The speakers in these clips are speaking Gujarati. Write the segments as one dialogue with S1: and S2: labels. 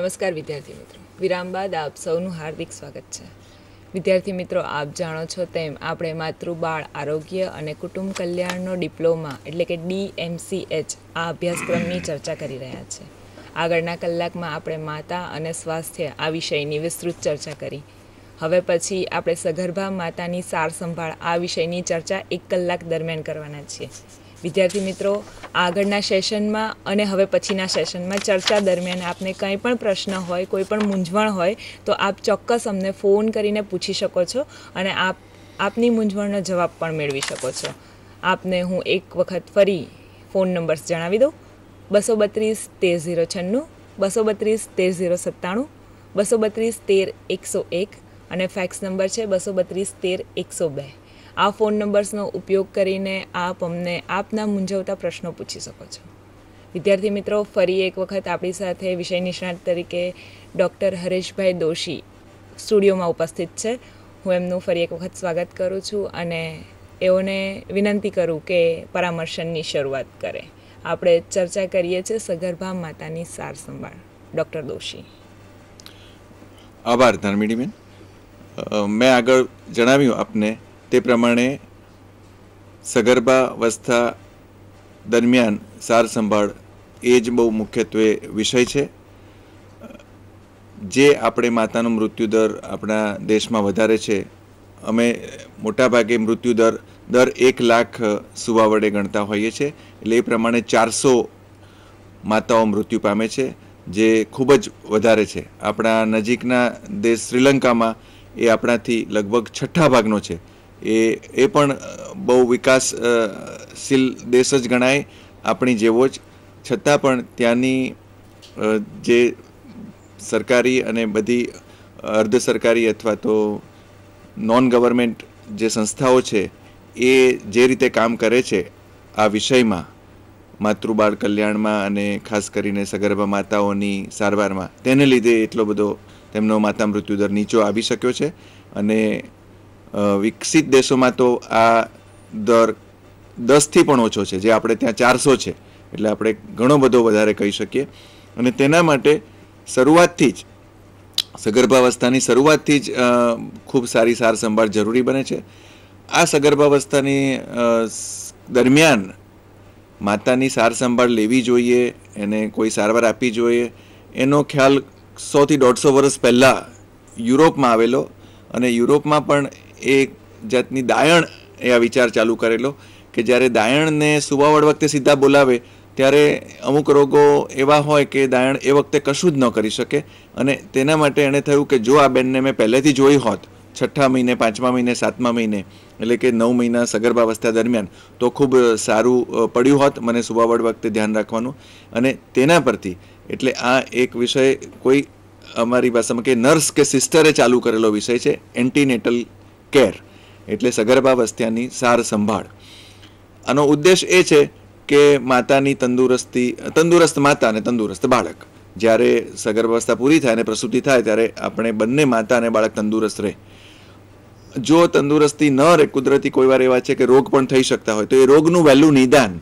S1: નમસ્કાર વિદ્યાર્થી મિત્રો વિરામ બાદ આપ સૌનું હાર્દિક સ્વાગત છે વિદ્યાર્થી મિત્રો આપ જાણો છો તેમ આપણે માતૃ બાળ આરોગ્ય અને કુટુંબ કલ્યાણનો ડિપ્લોમા એટલે કે ડીએમસીએચ આ અભ્યાસક્રમની ચર્ચા કરી રહ્યા છે આગળના કલાકમાં આપણે માતા અને સ્વાસ્થ્ય આ વિષયની વિસ્તૃત ચર્ચા કરી હવે પછી આપણે સગર્ભા માતાની સાર સંભાળ આ વિષયની ચર્ચા એક કલાક દરમિયાન કરવાના છીએ વિદ્યાર્થી મિત્રો આગળના સેશનમાં અને હવે પછીના સેશનમાં ચર્ચા દરમિયાન આપને કંઈ પણ પ્રશ્ન હોય કોઈ પણ મૂંઝવણ હોય તો આપ ચોક્કસ અમને ફોન કરીને પૂછી શકો છો અને આપ આપની મૂંઝવણનો જવાબ પણ મેળવી શકો છો આપને હું એક વખત ફરી ફોન નંબર્સ જણાવી દઉં બસો બત્રીસ તેર ઝીરો છન્નું બસો બત્રીસ તેર ઝીરો સત્તાણું બસો બત્રીસ તેર એકસો એક અને ફેક્સ નંબર છે બસો બત્રીસ તેર એકસો બે આ ફોન નંબર્સનો ઉપયોગ કરીને આપ અમને આપના મૂંઝવતા પ્રશ્નો પૂછી શકો છો વિદ્યાર્થી મિત્રો ફરી એક વખત આપણી સાથે વિષય નિષ્ણાત તરીકે ડૉક્ટર હરેશભાઈ દોશી સ્ટુડિયોમાં ઉપસ્થિત છે હું એમનું ફરી એક વખત સ્વાગત કરું છું અને એઓને વિનંતી કરું કે પરામર્શનની શરૂઆત કરે આપણે ચર્ચા કરીએ છીએ સગર્ભા માતાની સાર સંભાળ ડૉક્ટર દોશી
S2: આભાર ધર્મિણીબેન મેં આગળ જણાવ્યું આપને તે પ્રમાણે સગર્ભાવસ્થા દરમિયાન સાર સંભાળ એ જ બહુ મુખ્યત્વે વિષય છે જે આપણે માતાનો મૃત્યુદર આપણા દેશમાં વધારે છે અમે મોટાભાગે મૃત્યુદર દર એક લાખ સુવા વડે ગણતા હોઈએ છીએ એટલે એ પ્રમાણે ચારસો માતાઓ મૃત્યુ પામે છે જે ખૂબ જ વધારે છે આપણા નજીકના દેશ શ્રીલંકામાં એ આપણાથી લગભગ છઠ્ઠા ભાગનો છે એ એ પણ બહુ વિકાસશીલ દેશ જ ગણાય આપણી જેવો જ છતાં પણ ત્યાંની જે સરકારી અને બધી અર્ધ સરકારી અથવા તો નોન ગવર્મેન્ટ જે સંસ્થાઓ છે એ જે રીતે કામ કરે છે આ વિષયમાં માતૃબાળ કલ્યાણમાં અને ખાસ કરીને સગર્ભા માતાઓની સારવારમાં તેને લીધે એટલો બધો તેમનો માતા મૃત્યુદર નીચો આવી શક્યો છે અને વિકસિત દેશોમાં તો આ દર દસથી પણ ઓછો છે જે આપણે ત્યાં ચારસો છે એટલે આપણે ઘણો બધો વધારે કહી શકીએ અને તેના માટે શરૂઆતથી જ સગર્ભાવસ્થાની શરૂઆતથી જ ખૂબ સારી સાર સંભાળ જરૂરી બને છે આ સગર્ભાવસ્થાની દરમિયાન માતાની સાર સંભાળ લેવી જોઈએ એને કોઈ સારવાર આપવી જોઈએ એનો ખ્યાલ સોથી દોઢસો વર્ષ પહેલાં યુરોપમાં આવેલો અને યુરોપમાં પણ એક જાતની દાયણ એ આ વિચાર ચાલુ કરેલો કે જ્યારે દાયણને સુવાવડ વખતે સીધા બોલાવે ત્યારે અમુક રોગો એવા હોય કે દાયણ એ વખતે કશું જ ન કરી શકે અને તેના માટે એણે થયું કે જો આ બેનને મેં પહેલેથી જોઈ હોત છઠ્ઠા મહિને પાંચમા મહિને સાતમા મહિને એટલે કે નવ મહિના સગર્ભાવસ્થા દરમિયાન તો ખૂબ સારું પડ્યું હોત મને સુવાવડ વખતે ધ્યાન રાખવાનું અને તેના પરથી એટલે આ એક વિષય કોઈ અમારી ભાષામાં કે નર્સ કે સિસ્ટરે ચાલુ કરેલો વિષય છે એન્ટીનેટલ કેર એટલે સગર્ભાવસ્થાની સાર સંભાળ આનો ઉદ્દેશ એ છે કે માતાની તંદુરસ્તી તંદુરસ્ત માતા અને તંદુરસ્ત બાળક જ્યારે સગર્ભાવસ્થા પૂરી થાય અને પ્રસૂતિ થાય ત્યારે આપણે બંને માતા અને બાળક તંદુરસ્ત રહે જો તંદુરસ્તી ન રહે કુદરતી કોઈ વાર એવા છે કે રોગ પણ થઈ શકતા હોય તો એ રોગનું વહેલું નિદાન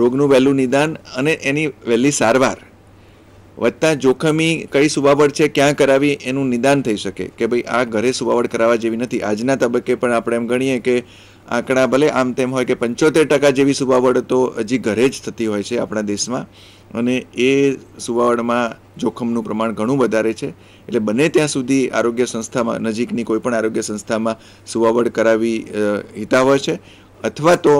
S2: રોગનું વહેલું નિદાન અને એની વહેલી સારવાર વધતા જોખમી કઈ સુવાવડ છે ક્યાં કરાવી એનું નિદાન થઈ શકે કે ભાઈ આ ઘરે સુવાવડ કરાવવા જેવી નથી આજના તબક્કે પણ આપણે એમ ગણીએ કે આંકડા ભલે આમ તેમ હોય કે પંચોતેર ટકા જેવી સુવાવડ તો હજી ઘરે જ થતી હોય છે આપણા દેશમાં અને એ સુવાવડમાં જોખમનું પ્રમાણ ઘણું વધારે છે એટલે બને ત્યાં સુધી આરોગ્ય સંસ્થામાં નજીકની કોઈપણ આરોગ્ય સંસ્થામાં સુવાવડ કરાવી હિતાવહ છે અથવા તો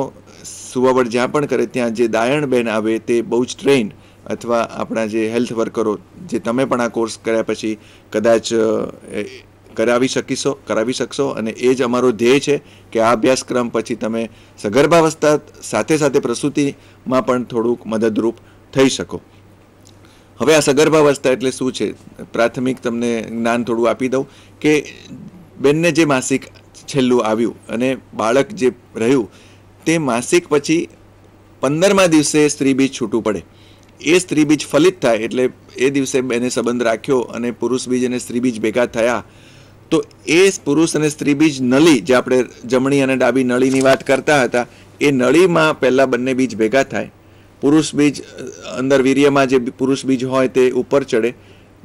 S2: સુવાવડ જ્યાં પણ કરે ત્યાં જે દાયણ બેન આવે તે બહુ જ ટ્રેન્ડ અથવા આપણા જે હેલ્થ વર્કરો જે તમે પણ આ કોર્સ કર્યા પછી કદાચ કરાવી શકીશો કરાવી શકશો અને એ જ અમારો ધ્યેય છે કે આ અભ્યાસક્રમ પછી તમે સગર્ભાવસ્થા સાથે સાથે પ્રસૂતિમાં પણ થોડુંક મદદરૂપ થઈ શકો હવે આ સગર્ભાવસ્થા એટલે શું છે પ્રાથમિક તમને જ્ઞાન થોડું આપી દઉં કે બેનને જે માસિક છેલ્લું આવ્યું અને બાળક જે રહ્યું તે માસિક પછી પંદરમા દિવસે સ્ત્રી સ્ત્રીબીજ છૂટું પડે એ સ્ત્રી બીજ ફલિત થાય એટલે એ દિવસે એને સંબંધ રાખ્યો અને પુરુષ બીજ અને સ્ત્રી બીજ ભેગા થયા તો એ પુરુષ અને સ્ત્રી બીજ નળી જે આપણે જમણી અને ડાબી નળીની વાત કરતા હતા એ નળીમાં પહેલાં બંને બીજ ભેગા થાય પુરુષ બીજ અંદર વીર્યમાં જે પુરુષ બીજ હોય તે ઉપર ચડે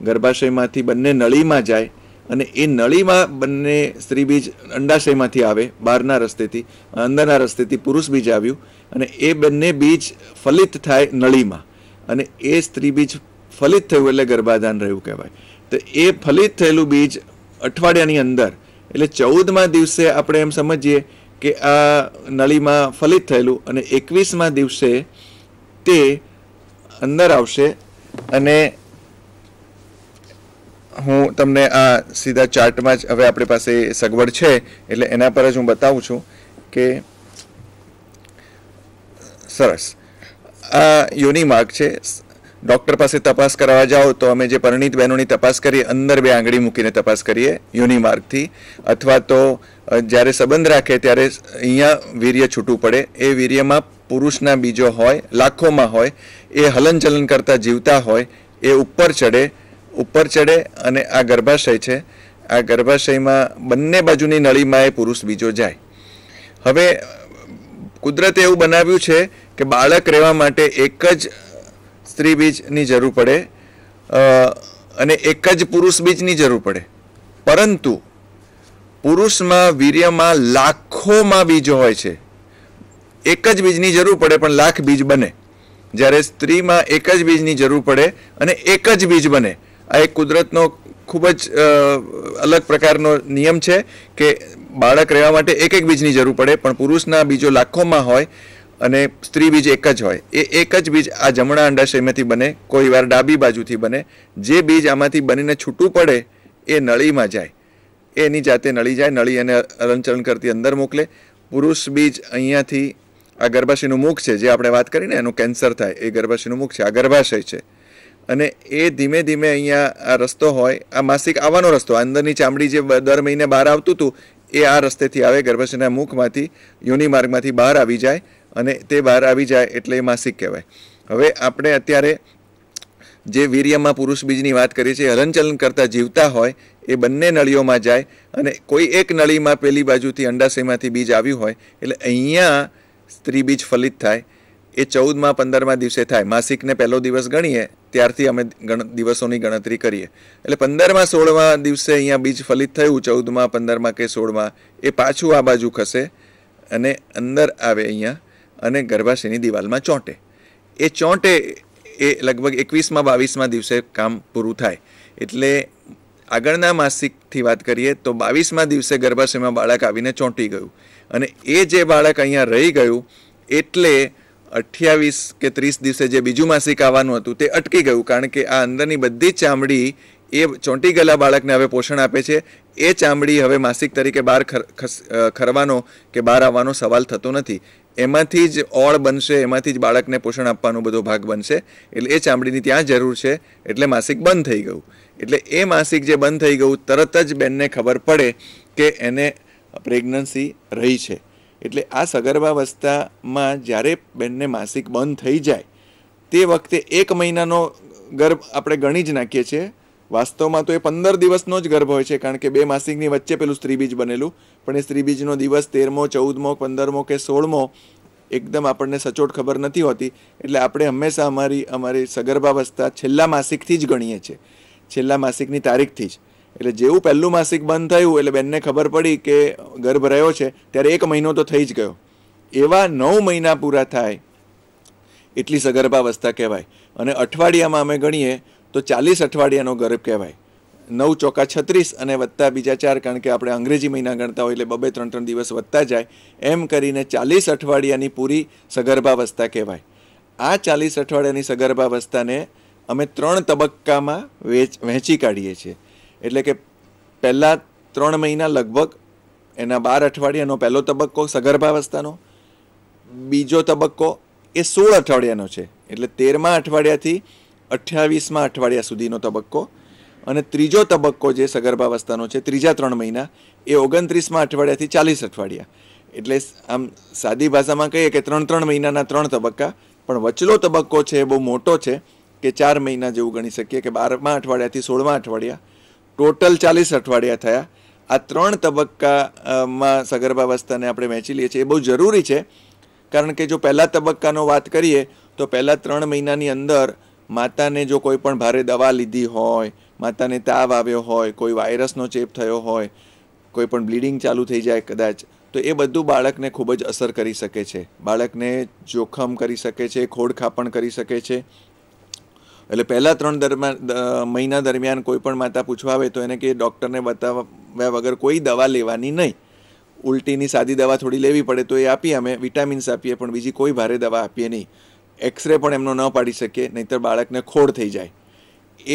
S2: ગર્ભાશયમાંથી બંને નળીમાં જાય અને એ નળીમાં બંને સ્ત્રી બીજ અંડાશયમાંથી આવે બહારના રસ્તેથી અંદરના રસ્તેથી પુરુષ બીજ આવ્યું અને એ બંને બીજ ફલિત થાય નળીમાં અને એ સ્ત્રી બીજ ફલિત થયું એટલે ગર્ભાધાન રહ્યું કહેવાય તો એ ફલિત થયેલું બીજ અઠવાડિયાની અંદર એટલે ચૌદમા દિવસે આપણે એમ સમજીએ કે આ નળીમાં ફલિત થયેલું અને એકવીસમા દિવસે તે અંદર આવશે અને હું તમને આ સીધા ચાર્ટમાં જ હવે આપણી પાસે સગવડ છે એટલે એના પર જ હું બતાવું છું કે સરસ આ યોનિમાર્ગ છે ડૉક્ટર પાસે તપાસ કરાવવા જાઓ તો અમે જે પરણિત બહેનોની તપાસ કરીએ અંદર બે આંગળી મૂકીને તપાસ કરીએ યોનિમાર્ગથી અથવા તો જ્યારે સંબંધ રાખે ત્યારે અહીંયા વીર્ય છૂટું પડે એ વીર્યમાં પુરુષના બીજો હોય લાખોમાં હોય એ હલનચલન કરતાં જીવતા હોય એ ઉપર ચડે ઉપર ચડે અને આ ગર્ભાશય છે આ ગર્ભાશયમાં બંને બાજુની નળીમાં એ પુરુષ બીજો જાય હવે કુદરતે એવું બનાવ્યું છે કે બાળક રહેવા માટે એક જ સ્ત્રી બીજની જરૂર પડે અને એક જ પુરુષ બીજની જરૂર પડે પરંતુ પુરુષમાં વીર્યમાં લાખોમાં બીજો હોય છે એક જ બીજની જરૂર પડે પણ લાખ બીજ બને જ્યારે સ્ત્રીમાં એક જ બીજની જરૂર પડે અને એક જ બીજ બને આ એક કુદરતનો ખૂબ જ અલગ પ્રકારનો નિયમ છે કે બાળક રહેવા માટે એક એક બીજની જરૂર પડે પણ પુરુષના બીજો લાખોમાં હોય અને સ્ત્રી બીજ એક જ હોય એ એક જ બીજ આ જમણા અંડાશયમાંથી બને કોઈ વાર ડાબી બાજુથી બને જે બીજ આમાંથી બનીને છૂટું પડે એ નળીમાં જાય એની જાતે નળી જાય નળી એને હલનચલન કરતી અંદર મોકલે પુરુષ બીજ અહીંયાથી આ ગર્ભાશયનું મુખ છે જે આપણે વાત કરીને એનું કેન્સર થાય એ ગર્ભાશયનું મુખ છે આ ગર્ભાશય છે અને એ ધીમે ધીમે અહીંયા આ રસ્તો હોય આ માસિક આવવાનો રસ્તો અંદરની ચામડી જે દર મહિને બહાર આવતું હતું એ આ રસ્તેથી આવે ગર્ભાશયના મુખમાંથી યુનિમાર્ગમાંથી બહાર આવી જાય અને તે બહાર આવી જાય એટલે એ માસિક કહેવાય હવે આપણે અત્યારે જે વીર્યમાં પુરુષ બીજની વાત કરીએ છીએ હલનચલન કરતાં જીવતા હોય એ બંને નળીઓમાં જાય અને કોઈ એક નળીમાં પેલી બાજુથી અંડાશયમાંથી બીજ આવ્યું હોય એટલે અહીંયા સ્ત્રી બીજ ફલિત થાય એ ચૌદમાં પંદરમાં દિવસે થાય માસિકને પહેલો દિવસ ગણીએ ત્યારથી અમે ગણ દિવસોની ગણતરી કરીએ એટલે પંદરમાં સોળમાં દિવસે અહીંયા બીજ ફલિત થયું ચૌદમાં પંદરમાં કે સોળમાં એ પાછું આ બાજુ ખસે અને અંદર આવે અહીંયા અને ગર્ભાશયની દિવાલમાં ચોંટે એ ચોંટે એ લગભગ એકવીસમાં બાવીસમાં દિવસે કામ પૂરું થાય એટલે આગળના માસિકથી વાત કરીએ તો બાવીસમાં દિવસે ગર્ભાશયમાં બાળક આવીને ચોંટી ગયું અને એ જે બાળક અહીંયા રહી ગયું એટલે અઠ્યાવીસ કે ત્રીસ દિવસે જે બીજું માસિક આવવાનું હતું તે અટકી ગયું કારણ કે આ અંદરની બધી ચામડી એ ચોંટી ગયેલા બાળકને હવે પોષણ આપે છે એ ચામડી હવે માસિક તરીકે બહાર ખરવાનો કે બહાર આવવાનો સવાલ થતો નથી એમાંથી જ ઓળ બનશે એમાંથી જ બાળકને પોષણ આપવાનો બધો ભાગ બનશે એટલે એ ચામડીની ત્યાં જરૂર છે એટલે માસિક બંધ થઈ ગયું એટલે એ માસિક જે બંધ થઈ ગયું તરત જ બેનને ખબર પડે કે એને પ્રેગ્નન્સી રહી છે એટલે આ સગર્ભાવસ્થામાં જ્યારે બેનને માસિક બંધ થઈ જાય તે વખતે એક મહિનાનો ગર્ભ આપણે ગણી જ નાખીએ છીએ વાસ્તવમાં તો એ પંદર દિવસનો જ ગર્ભ હોય છે કારણ કે બે માસિકની વચ્ચે પેલું સ્ત્રીબીજ બનેલું પણ એ સ્ત્રીબીજનો દિવસ તેરમો ચૌદમો પંદરમો કે સોળમો એકદમ આપણને સચોટ ખબર નથી હોતી એટલે આપણે હંમેશા અમારી અમારી સગર્ભાવસ્થા છેલ્લા માસિકથી જ ગણીએ છીએ છેલ્લા માસિકની તારીખથી જ એટલે જેવું પહેલું માસિક બંધ થયું એટલે બેનને ખબર પડી કે ગર્ભ રહ્યો છે ત્યારે એક મહિનો તો થઈ જ ગયો એવા નવ મહિના પૂરા થાય એટલી સગર્ભાવસ્થા કહેવાય અને અઠવાડિયામાં અમે ગણીએ તો ચાલીસ અઠવાડિયાનો ગર્ભ કહેવાય નવ ચોકા છત્રીસ અને વત્તા બીજા ચાર કારણ કે આપણે અંગ્રેજી મહિના ગણતા હોય એટલે બબે ત્રણ ત્રણ દિવસ વધતા જાય એમ કરીને ચાલીસ અઠવાડિયાની પૂરી સગર્ભાવસ્થા કહેવાય આ ચાલીસ અઠવાડિયાની સગર્ભાવસ્થાને અમે ત્રણ તબક્કામાં વેચ વહેંચી કાઢીએ છીએ એટલે કે પહેલાં ત્રણ મહિના લગભગ એના બાર અઠવાડિયાનો પહેલો તબક્કો સગર્ભાવસ્થાનો બીજો તબક્કો એ સોળ અઠવાડિયાનો છે એટલે તેરમા અઠવાડિયાથી અઠ્યાવીસમાં અઠવાડિયા સુધીનો તબક્કો અને ત્રીજો તબક્કો જે સગર્ભાવસ્થાનો છે ત્રીજા ત્રણ મહિના એ ઓગણત્રીસમાં અઠવાડિયાથી ચાલીસ અઠવાડિયા એટલે આમ સાદી ભાષામાં કહીએ કે ત્રણ ત્રણ મહિનાના ત્રણ તબક્કા પણ વચલો તબક્કો છે એ બહુ મોટો છે કે ચાર મહિના જેવું ગણી શકીએ કે બારમા અઠવાડિયાથી સોળમા અઠવાડિયા ટોટલ ચાલીસ અઠવાડિયા થયા આ ત્રણ તબક્કામાં સગર્ભાવસ્થાને આપણે વહેંચી લઈએ છીએ એ બહુ જરૂરી છે કારણ કે જો પહેલા તબક્કાનો વાત કરીએ તો પહેલાં ત્રણ મહિનાની અંદર માતાને જો કોઈ પણ ભારે દવા લીધી હોય માતાને તાવ આવ્યો હોય કોઈ વાયરસનો ચેપ થયો હોય કોઈ પણ બ્લીડિંગ ચાલુ થઈ જાય કદાચ તો એ બધું બાળકને ખૂબ જ અસર કરી શકે છે બાળકને જોખમ કરી શકે છે ખોડખાપણ કરી શકે છે એટલે પહેલાં ત્રણ દરમિયાન મહિના દરમિયાન કોઈ પણ માતા પૂછવા આવે તો એને કે ડૉક્ટરને બતાવ્યા વગર કોઈ દવા લેવાની નહીં ઉલટીની સાદી દવા થોડી લેવી પડે તો એ આપીએ અમે વિટામિન્સ આપીએ પણ બીજી કોઈ ભારે દવા આપીએ નહીં એક્સરે પણ એમનો ન પાડી શકીએ નહીંતર બાળકને ખોડ થઈ જાય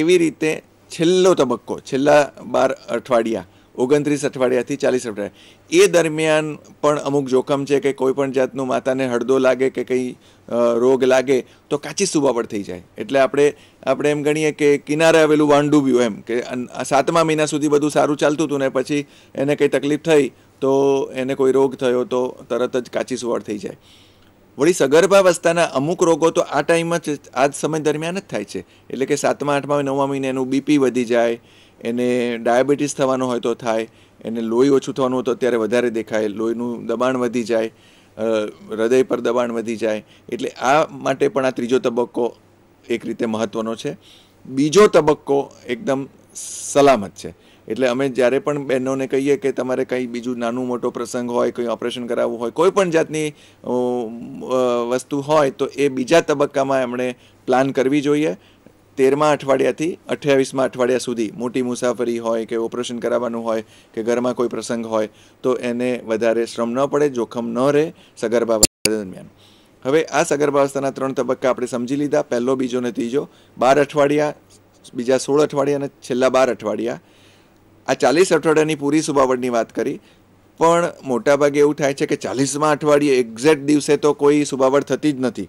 S2: એવી રીતે છેલ્લો તબક્કો છેલ્લા બાર અઠવાડિયા ઓગણત્રીસ અઠવાડિયાથી ચાલીસ અઠવાડિયા એ દરમિયાન પણ અમુક જોખમ છે કે કોઈ પણ જાતનું માતાને હળદો લાગે કે કંઈ રોગ લાગે તો કાચી સુબાવડ થઈ જાય એટલે આપણે આપણે એમ ગણીએ કે કિનારે આવેલું વાંડુબ્યું એમ કે સાતમા મહિના સુધી બધું સારું ચાલતું હતું ને પછી એને કંઈ તકલીફ થઈ તો એને કોઈ રોગ થયો તો તરત જ કાચી સુવાડ થઈ જાય વળી સગર્ભાવસ્થાના અમુક રોગો તો આ ટાઈમ જ આ સમય દરમિયાન જ થાય છે એટલે કે સાતમા આઠમા નવમા મહિને એનું બીપી વધી જાય એને ડાયાબિટીસ થવાનો હોય તો થાય એને લોહી ઓછું થવાનું હોય તો અત્યારે વધારે દેખાય લોહીનું દબાણ વધી જાય હૃદય પર દબાણ વધી જાય એટલે આ માટે પણ આ ત્રીજો તબક્કો એક રીતે મહત્ત્વનો છે બીજો તબક્કો એકદમ સલામત છે એટલે અમે જ્યારે પણ બહેનોને કહીએ કે તમારે કંઈ બીજું નાનું મોટો પ્રસંગ હોય કંઈ ઓપરેશન કરાવવું હોય કોઈ પણ જાતની વસ્તુ હોય તો એ બીજા તબક્કામાં એમણે પ્લાન કરવી જોઈએ તેરમા અઠવાડિયાથી અઠ્યાવીસમાં અઠવાડિયા સુધી મોટી મુસાફરી હોય કે ઓપરેશન કરાવવાનું હોય કે ઘરમાં કોઈ પ્રસંગ હોય તો એને વધારે શ્રમ ન પડે જોખમ ન રહે સગર્ભાવસ્થા દરમિયાન હવે આ સગર્ભાવસ્થાના ત્રણ તબક્કા આપણે સમજી લીધા પહેલો બીજો ને ત્રીજો બાર અઠવાડિયા બીજા સોળ અઠવાડિયા અને છેલ્લા બાર અઠવાડિયા આ ચાલીસ અઠવાડિયાની પૂરી સુબાવટની વાત કરી પણ મોટાભાગે એવું થાય છે કે ચાલીસમાં અઠવાડિયે એક્ઝેક્ટ દિવસે તો કોઈ સુભાવટ થતી જ નથી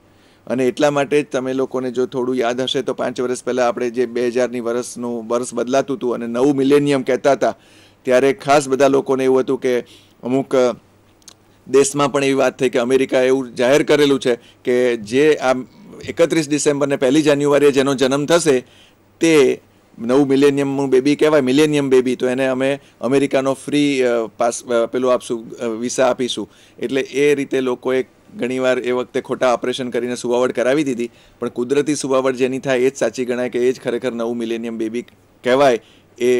S2: અને એટલા માટે જ તમે લોકોને જો થોડું યાદ હશે તો પાંચ વર્ષ પહેલાં આપણે જે બે હજારની વર્ષનું વર્ષ બદલાતું હતું અને નવું મિલેનિયમ કહેતા હતા ત્યારે ખાસ બધા લોકોને એવું હતું કે અમુક દેશમાં પણ એવી વાત થઈ કે અમેરિકા એવું જાહેર કરેલું છે કે જે આ એકત્રીસ ડિસેમ્બરને પહેલી જાન્યુઆરીએ જેનો જન્મ થશે તે નવું મિલેનિયમનું બેબી કહેવાય મિલેનિયમ બેબી તો એને અમે અમેરિકાનો ફ્રી પાસ પેલું આપશું વિસા આપીશું એટલે એ રીતે લોકોએ ઘણીવાર એ વખતે ખોટા ઓપરેશન કરીને સુવાવડ કરાવી દીધી પણ કુદરતી સુવાવડ જેની થાય એ જ સાચી ગણાય કે એ જ ખરેખર નવું મિલેનિયમ બેબી કહેવાય એ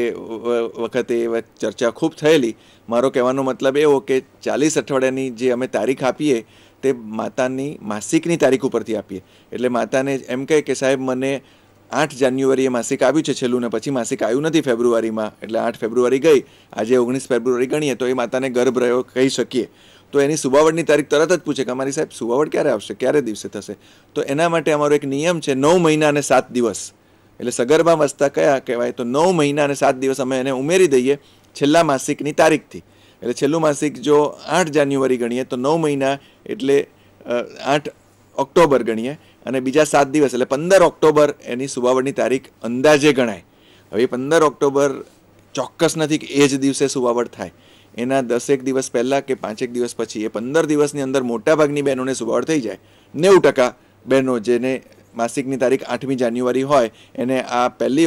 S2: વખતે એ ચર્ચા ખૂબ થયેલી મારો કહેવાનો મતલબ એવો કે ચાલીસ અઠવાડિયાની જે અમે તારીખ આપીએ તે માતાની માસિકની તારીખ ઉપરથી આપીએ એટલે માતાને એમ કહે કે સાહેબ મને આઠ જાન્યુઆરીએ માસિક આવ્યું છે છેલ્લું ને પછી માસિક આવ્યું નથી ફેબ્રુઆરીમાં એટલે આઠ ફેબ્રુઆરી ગઈ આજે ઓગણીસ ફેબ્રુઆરી ગણીએ તો એ માતાને ગર્ભ રહ્યો કહી શકીએ તો એની સુવાવડની તારીખ તરત જ પૂછે કે અમારી સાહેબ સુવાવડ ક્યારે આવશે ક્યારે દિવસે થશે તો એના માટે અમારો એક નિયમ છે નવ મહિના અને સાત દિવસ એટલે સગર્ભા વસતા કયા કહેવાય તો નવ મહિના અને સાત દિવસ અમે એને ઉમેરી દઈએ છેલ્લા માસિકની તારીખથી એટલે છેલ્લું માસિક જો આઠ જાન્યુઆરી ગણીએ તો નવ મહિના એટલે આઠ ઓક્ટોબર ગણીએ અને બીજા સાત દિવસ એટલે પંદર ઓક્ટોબર એની સુવાવડની તારીખ અંદાજે ગણાય હવે પંદર ઓક્ટોબર ચોક્કસ નથી કે એ જ દિવસે સુવાવડ થાય એના દસેક દિવસ પહેલાં કે પાંચેક દિવસ પછી એ પંદર દિવસની અંદર મોટાભાગની બહેનોને સુવાળ થઈ જાય નેવું ટકા બહેનો જેને માસિકની તારીખ આઠમી જાન્યુઆરી હોય એને આ પહેલી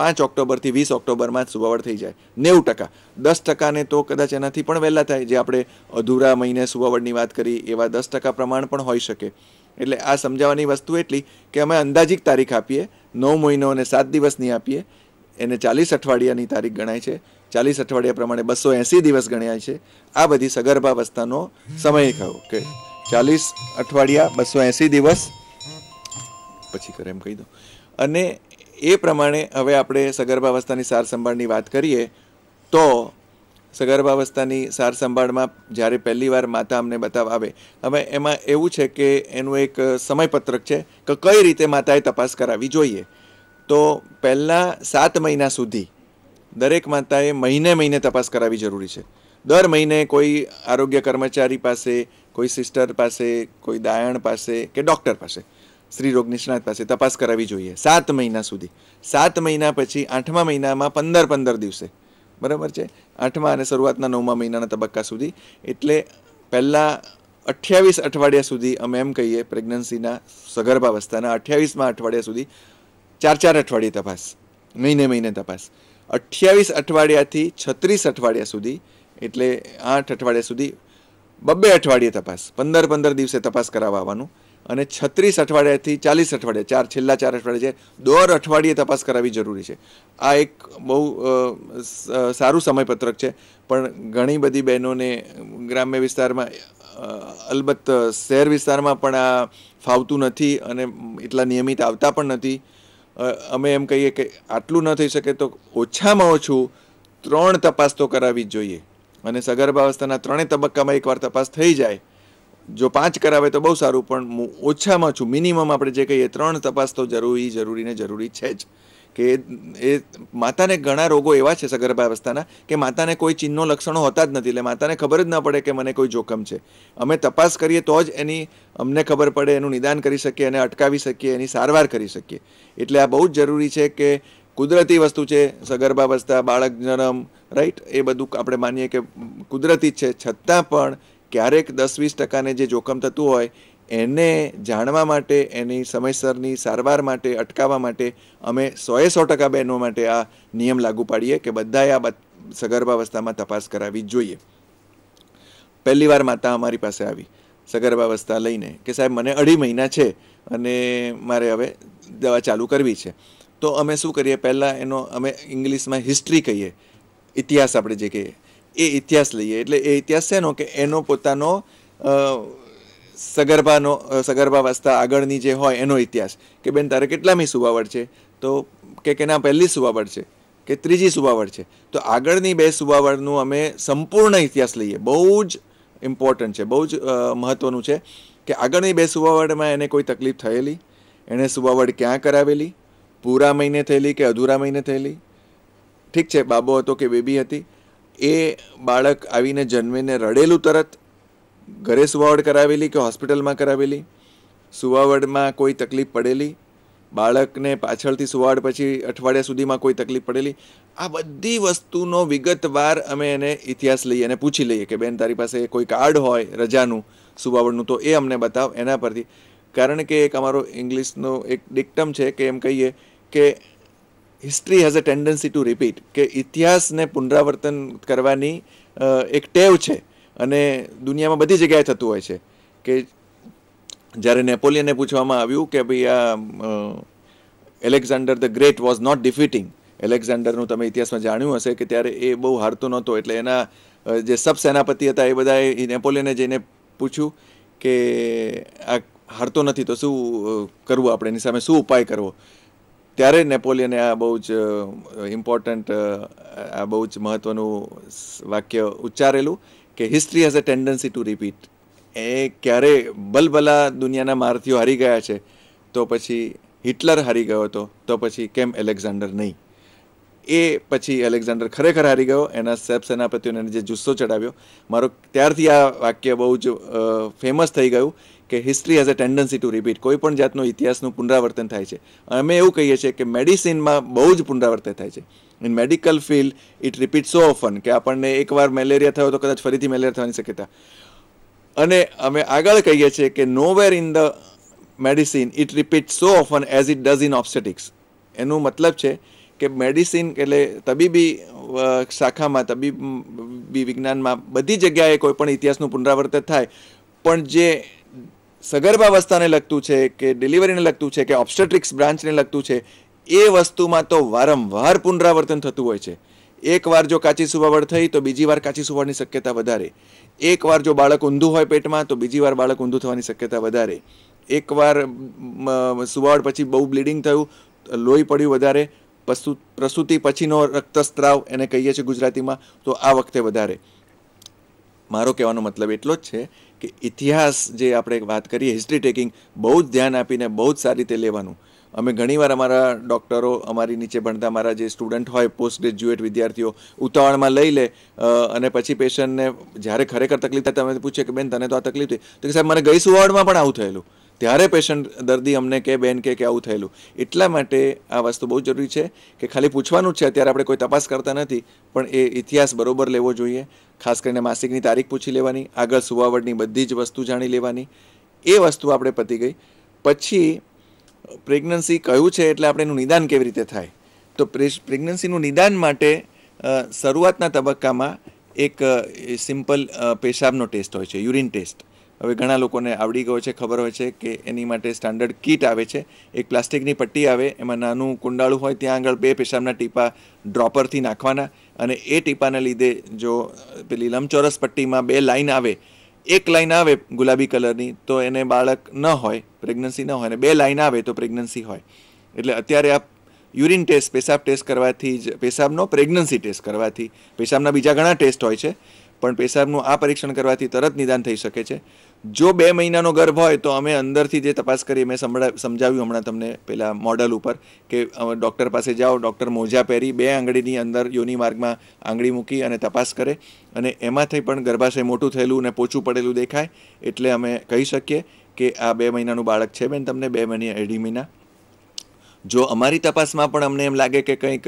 S2: પાંચ ઓક્ટોબરથી વીસ ઓક્ટોબરમાં જ સુવાવડ થઈ જાય નેવું ટકા દસ ટકાને તો કદાચ એનાથી પણ વહેલા થાય જે આપણે અધૂરા મહિને સુવાવડની વાત કરી એવા દસ ટકા પ્રમાણ પણ હોઈ શકે એટલે આ સમજાવવાની વસ્તુ એટલી કે અમે અંદાજિક તારીખ આપીએ નવ મહિનો અને સાત દિવસની આપીએ એને ચાલીસ અઠવાડિયાની તારીખ ગણાય છે ચાલીસ અઠવાડિયા પ્રમાણે બસો એંસી દિવસ ગણાય છે આ બધી સગર્ભાવસ્થાનો સમય કહો કે ચાલીસ અઠવાડિયા બસો એંસી દિવસ પછી કરે એમ કહી દો અને એ પ્રમાણે હવે આપણે સગર્ભાવસ્થાની સાર સંભાળની વાત કરીએ તો સગર્ભાવસ્થાની સાર સંભાળમાં જ્યારે પહેલીવાર માતા અમને બતાવ આવે હવે એમાં એવું છે કે એનું એક સમયપત્રક છે કે કઈ રીતે માતાએ તપાસ કરાવવી જોઈએ તો પહેલાં સાત મહિના સુધી દરેક માતાએ મહિને મહિને તપાસ કરાવવી જરૂરી છે દર મહિને કોઈ આરોગ્ય કર્મચારી પાસે કોઈ સિસ્ટર પાસે કોઈ દાયણ પાસે કે ડૉક્ટર પાસે સ્ત્રી રોગ નિષ્ણાત પાસે તપાસ કરાવવી જોઈએ સાત મહિના સુધી સાત મહિના પછી આઠમા મહિનામાં પંદર પંદર દિવસે બરાબર છે આઠમા અને શરૂઆતના નવમા મહિનાના તબક્કા સુધી એટલે પહેલાં અઠ્યાવીસ અઠવાડિયા સુધી અમે એમ કહીએ પ્રેગ્નન્સીના સગર્ભાવસ્થાના અઠ્યાવીસમાં અઠવાડિયા સુધી ચાર ચાર અઠવાડિયે તપાસ મહિને મહિને તપાસ અઠ્યાવીસ અઠવાડિયાથી છત્રીસ અઠવાડિયા સુધી એટલે આઠ અઠવાડિયા સુધી બબ્બે અઠવાડિયે તપાસ પંદર પંદર દિવસે તપાસ કરાવવા આવવાનું અને છત્રીસ અઠવાડિયાથી ચાલીસ અઠવાડિયા ચાર છેલ્લા ચાર અઠવાડિયા છે દોર અઠવાડિયે તપાસ કરાવવી જરૂરી છે આ એક બહુ સારું સમયપત્રક છે પણ ઘણી બધી બહેનોને ગ્રામ્ય વિસ્તારમાં અલબત્ત શહેર વિસ્તારમાં પણ આ ફાવતું નથી અને એટલા નિયમિત આવતા પણ નથી અમે એમ કહીએ કે આટલું ન થઈ શકે તો ઓછામાં ઓછું ત્રણ તપાસ તો કરાવવી જ જોઈએ અને સગર્ભાવસ્થાના ત્રણેય તબક્કામાં એકવાર તપાસ થઈ જાય જો પાંચ કરાવે તો બહુ સારું પણ હું ઓછામાં ઓછું મિનિમમ આપણે જે કહીએ ત્રણ તપાસ તો જરૂરી જરૂરી ને જરૂરી છે જ કે એ માતાને ઘણા રોગો એવા છે સગર્ભાવસ્થાના કે માતાને કોઈ ચિહ્નો લક્ષણો હોતા જ નથી એટલે માતાને ખબર જ ન પડે કે મને કોઈ જોખમ છે અમે તપાસ કરીએ તો જ એની અમને ખબર પડે એનું નિદાન કરી શકીએ અને અટકાવી શકીએ એની સારવાર કરી શકીએ એટલે આ બહુ જ જરૂરી છે કે કુદરતી વસ્તુ છે સગર્ભાવસ્થા બાળક જન્મ રાઈટ એ બધું આપણે માનીએ કે કુદરતી જ છે છતાં પણ ક્યારેક દસ વીસ ટકાને જે જોખમ થતું હોય એને જાણવા માટે એની સમયસરની સારવાર માટે અટકાવવા માટે અમે સોએ સો ટકા બહેનો માટે આ નિયમ લાગુ પાડીએ કે બધાએ આ સગર્ભાવસ્થામાં તપાસ કરાવી જોઈએ પહેલી વાર માતા અમારી પાસે આવી સગર્ભાવસ્થા લઈને કે સાહેબ મને અઢી મહિના છે અને મારે હવે દવા ચાલુ કરવી છે તો અમે શું કરીએ પહેલાં એનો અમે ઇંગ્લિશમાં હિસ્ટ્રી કહીએ ઇતિહાસ આપણે જે કહીએ એ ઇતિહાસ લઈએ એટલે એ ઇતિહાસ છે એનો કે એનો પોતાનો સગર્ભાનો સગર્ભાવસ્થા આગળની જે હોય એનો ઇતિહાસ કે બેન તારે કેટલામી સુવાવડ છે તો કે કેના પહેલી સુવાવડ છે કે ત્રીજી સુવાવડ છે તો આગળની બે સુવાવડનું અમે સંપૂર્ણ ઇતિહાસ લઈએ બહુ જ ઇમ્પોર્ટન્ટ છે બહુ જ મહત્ત્વનું છે કે આગળની બે સુવાવડમાં એને કોઈ તકલીફ થયેલી એણે સુવાવડ ક્યાં કરાવેલી પૂરા મહિને થયેલી કે અધૂરા મહિને થયેલી ઠીક છે બાબો હતો કે બેબી હતી એ બાળક આવીને જન્મીને રડેલું તરત ઘરે સુવાવડ કરાવેલી કે હોસ્પિટલમાં કરાવેલી સુવાવડમાં કોઈ તકલીફ પડેલી બાળકને પાછળથી સુવાડ પછી અઠવાડિયા સુધીમાં કોઈ તકલીફ પડેલી આ બધી વસ્તુનો વિગતવાર અમે એને ઇતિહાસ લઈએ અને પૂછી લઈએ કે બેન તારી પાસે કોઈ કાર્ડ હોય રજાનું સુવાવડનું તો એ અમને બતાવ એના પરથી કારણ કે એક અમારો ઇંગ્લિશનો એક ડિક્ટમ છે કે એમ કહીએ કે history has a tendency to repeat કે ઇતિહાસને પુનરાવર્તન કરવાની એક ટેવ છે અને દુનિયામાં બધી જગ્યાએ થતું હોય છે કે જ્યારે નેપોલિયને પૂછવામાં આવ્યું કે ભાઈ આ Alexander the great was not defeating એલેક્ઝાન્ડરનું તમે ઇતિહાસમાં જાણ્યું હશે કે ત્યારે એ બહુ હારતો નહોતો એટલે એના જે સબસેનાપતિ હતા એ બધાએ નેપોલિયને જઈને પૂછ્યું કે આ હારતો નથી તો શું કરવું આપણે એની સામે શું ઉપાય કરવો ત્યારે નેપોલિયને આ બહુ જ ઇમ્પોર્ટન્ટ આ બહુ જ મહત્ત્વનું વાક્ય ઉચ્ચારેલું કે history has a tendency to repeat એ ક્યારે બલબલા દુનિયાના મારથીઓ હારી ગયા છે તો પછી હિટલર હારી ગયો હતો તો પછી કેમ એલેક્ઝાન્ડર નહીં એ પછી એલેક્ઝાન્ડર ખરેખર હારી ગયો એના સેબ સેનાપતિઓને જે જુસ્સો ચડાવ્યો મારો ત્યારથી આ વાક્ય બહુ જ ફેમસ થઈ ગયું કે history has a tendency to repeat કોઈ પણ જાતનું ઇતિહાસનું પુનરાવર્તન થાય છે અમે એવું કહીએ છીએ કે મેડિસિનમાં બહુ જ પુનરાવર્તન થાય છે in medical field it repeat so often કે આપણને એકવાર મેલેરિયા થયો તો કદાચ ફરીથી મેલેરિયા થવાની શક્યતા અને અમે આગળ કહીએ છીએ કે nowhere in the medicine it repeat so often as it does in obstetrics એનું મતલબ છે કે મેડિસિન એટલે તબીબી શાખામાં તબીબી વિજ્ઞાનમાં બધી જગ્યાએ કોઈ પણ ઇતિહાસનું પુનરાવર્તન થાય પણ જે સગર્ભાવસ્થાને લગતું છે કે ડિલિવરીને લગતું છે કે ઓબ્સ્ટેટ્રિક્સ બ્રાન્ચને લગતું છે એ વસ્તુમાં તો વારંવાર પુનરાવર્તન થતું હોય છે એકવાર જો કાચી સુવાવડ થઈ તો બીજી વાર કાચી સુવાડની શક્યતા વધારે એકવાર જો બાળક ઊંધું હોય પેટમાં તો બીજી વાર બાળક ઊંધું થવાની શક્યતા વધારે એકવાર સુવાવડ પછી બહુ બ્લીડિંગ થયું લોહી પડ્યું વધારે પ્રસૂતિ પછીનો રક્તસ્ત્રાવ એને કહીએ છીએ ગુજરાતીમાં તો આ વખતે વધારે મારો કહેવાનો મતલબ એટલો જ છે કે ઇતિહાસ જે આપણે વાત કરીએ હિસ્ટ્રી ટેકિંગ બહુ જ ધ્યાન આપીને બહુ જ સારી રીતે લેવાનું અમે ઘણીવાર અમારા ડૉક્ટરો અમારી નીચે ભણતા અમારા જે સ્ટુડન્ટ હોય પોસ્ટ ગ્રેજ્યુએટ વિદ્યાર્થીઓ ઉતાવળમાં લઈ લે અને પછી પેશન્ટને જ્યારે ખરેખર તકલીફ થાય તમે પૂછે કે બેન તને તો આ તકલીફ થઈ તો કે સાહેબ મને ગઈ સુવાડમાં પણ આવું થયેલું ત્યારે પેશન્ટ દર્દી અમને કે બેન કે આવું થયેલું એટલા માટે આ વસ્તુ બહુ જરૂરી છે કે ખાલી પૂછવાનું જ છે અત્યારે આપણે કોઈ તપાસ કરતા નથી પણ એ ઇતિહાસ બરોબર લેવો જોઈએ ખાસ કરીને માસિકની તારીખ પૂછી લેવાની આગળ સુવાવડની બધી જ વસ્તુ જાણી લેવાની એ વસ્તુ આપણે પતી ગઈ પછી પ્રેગ્નન્સી કયું છે એટલે આપણે એનું નિદાન કેવી રીતે થાય તો પ્રેગ્નન્સીનું નિદાન માટે શરૂઆતના તબક્કામાં એક સિમ્પલ પેશાબનો ટેસ્ટ હોય છે યુરિન ટેસ્ટ હવે ઘણા લોકોને આવડી ગયો છે ખબર હોય છે કે એની માટે સ્ટાન્ડર્ડ કીટ આવે છે એક પ્લાસ્ટિકની પટ્ટી આવે એમાં નાનું કુંડાળું હોય ત્યાં આગળ બે પેશાબના ટીપા ડ્રોપરથી નાખવાના અને એ ટીપાને લીધે જો પેલી લંબચોરસ પટ્ટીમાં બે લાઇન આવે એક લાઈન આવે ગુલાબી કલરની તો એને બાળક ન હોય પ્રેગ્નન્સી ન હોય અને બે લાઈન આવે તો પ્રેગ્નન્સી હોય એટલે અત્યારે આ યુરિન ટેસ્ટ પેશાબ ટેસ્ટ કરવાથી જ પેશાબનો પ્રેગ્નન્સી ટેસ્ટ કરવાથી પેશાબના બીજા ઘણા ટેસ્ટ હોય છે પણ પેશાબનું આ પરીક્ષણ કરવાથી તરત નિદાન થઈ શકે છે જો બે મહિનાનો ગર્ભ હોય તો અમે અંદરથી જે તપાસ કરી મેં સમજાવ્યું હમણાં તમને પેલા મોડલ ઉપર કે ડૉક્ટર પાસે જાઓ ડૉક્ટર મોજા પહેરી બે આંગળીની અંદર યોની માર્ગમાં આંગળી મૂકી અને તપાસ કરે અને એમાંથી પણ ગર્ભાશય મોટું થયેલું અને પોચું પડેલું દેખાય એટલે અમે કહી શકીએ કે આ બે મહિનાનું બાળક છે બેન તમને બે મહિના અઢી મહિના જો અમારી તપાસમાં પણ અમને એમ લાગે કે કંઈક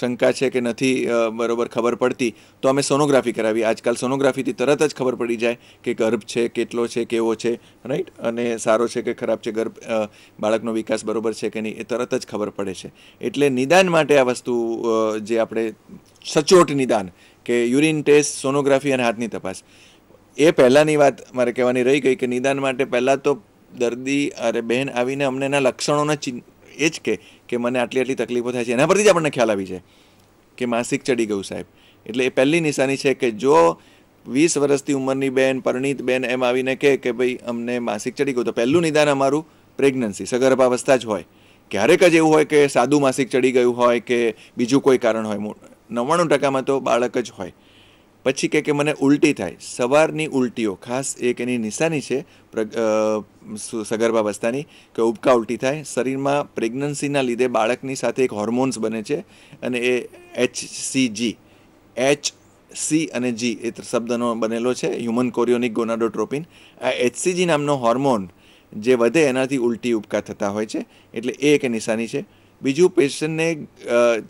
S2: શંકા છે કે નથી બરોબર ખબર પડતી તો અમે સોનોગ્રાફી કરાવી આજકાલ સોનોગ્રાફીથી તરત જ ખબર પડી જાય કે ગર્ભ છે કેટલો છે કેવો છે રાઈટ અને સારો છે કે ખરાબ છે ગર્ભ બાળકનો વિકાસ બરોબર છે કે નહીં એ તરત જ ખબર પડે છે એટલે નિદાન માટે આ વસ્તુ જે આપણે સચોટ નિદાન કે યુરિન ટેસ્ટ સોનોગ્રાફી અને હાથની તપાસ એ પહેલાંની વાત મારે કહેવાની રહી ગઈ કે નિદાન માટે પહેલાં તો દર્દી અરે બહેન આવીને અમને એના લક્ષણોના એ જ કે કે મને આટલી આટલી તકલીફો થાય છે એના પરથી જ આપણને ખ્યાલ આવી છે કે માસિક ચડી ગયું સાહેબ એટલે એ પહેલી નિશાની છે કે જો વીસ વર્ષથી ઉંમરની બેન પરણિત બેન એમ આવીને કહે કે ભાઈ અમને માસિક ચડી ગયું તો પહેલું નિદાન અમારું પ્રેગ્નન્સી સગર્ભાવસ્થા જ હોય ક્યારેક જ એવું હોય કે સાદું માસિક ચડી ગયું હોય કે બીજું કોઈ કારણ હોય નવ્વાણું ટકામાં તો બાળક જ હોય પછી કહે કે મને ઉલટી થાય સવારની ઉલટીઓ ખાસ એક એની નિશાની છે સગર્ભા સગર્ભાવસ્થાની કે ઉબકા ઉલટી થાય શરીરમાં પ્રેગ્નન્સીના લીધે બાળકની સાથે એક હોર્મોન્સ બને છે અને એ H C G H C અને જી એ શબ્દનો બનેલો છે હ્યુમન કોરિયોનિક ગોનાડોટ્રોપિન આ એચસીજી નામનો હોર્મોન જે વધે એનાથી ઉલટી ઉબકા થતા હોય છે એટલે એ એક નિશાની છે બીજું પેશન્ટને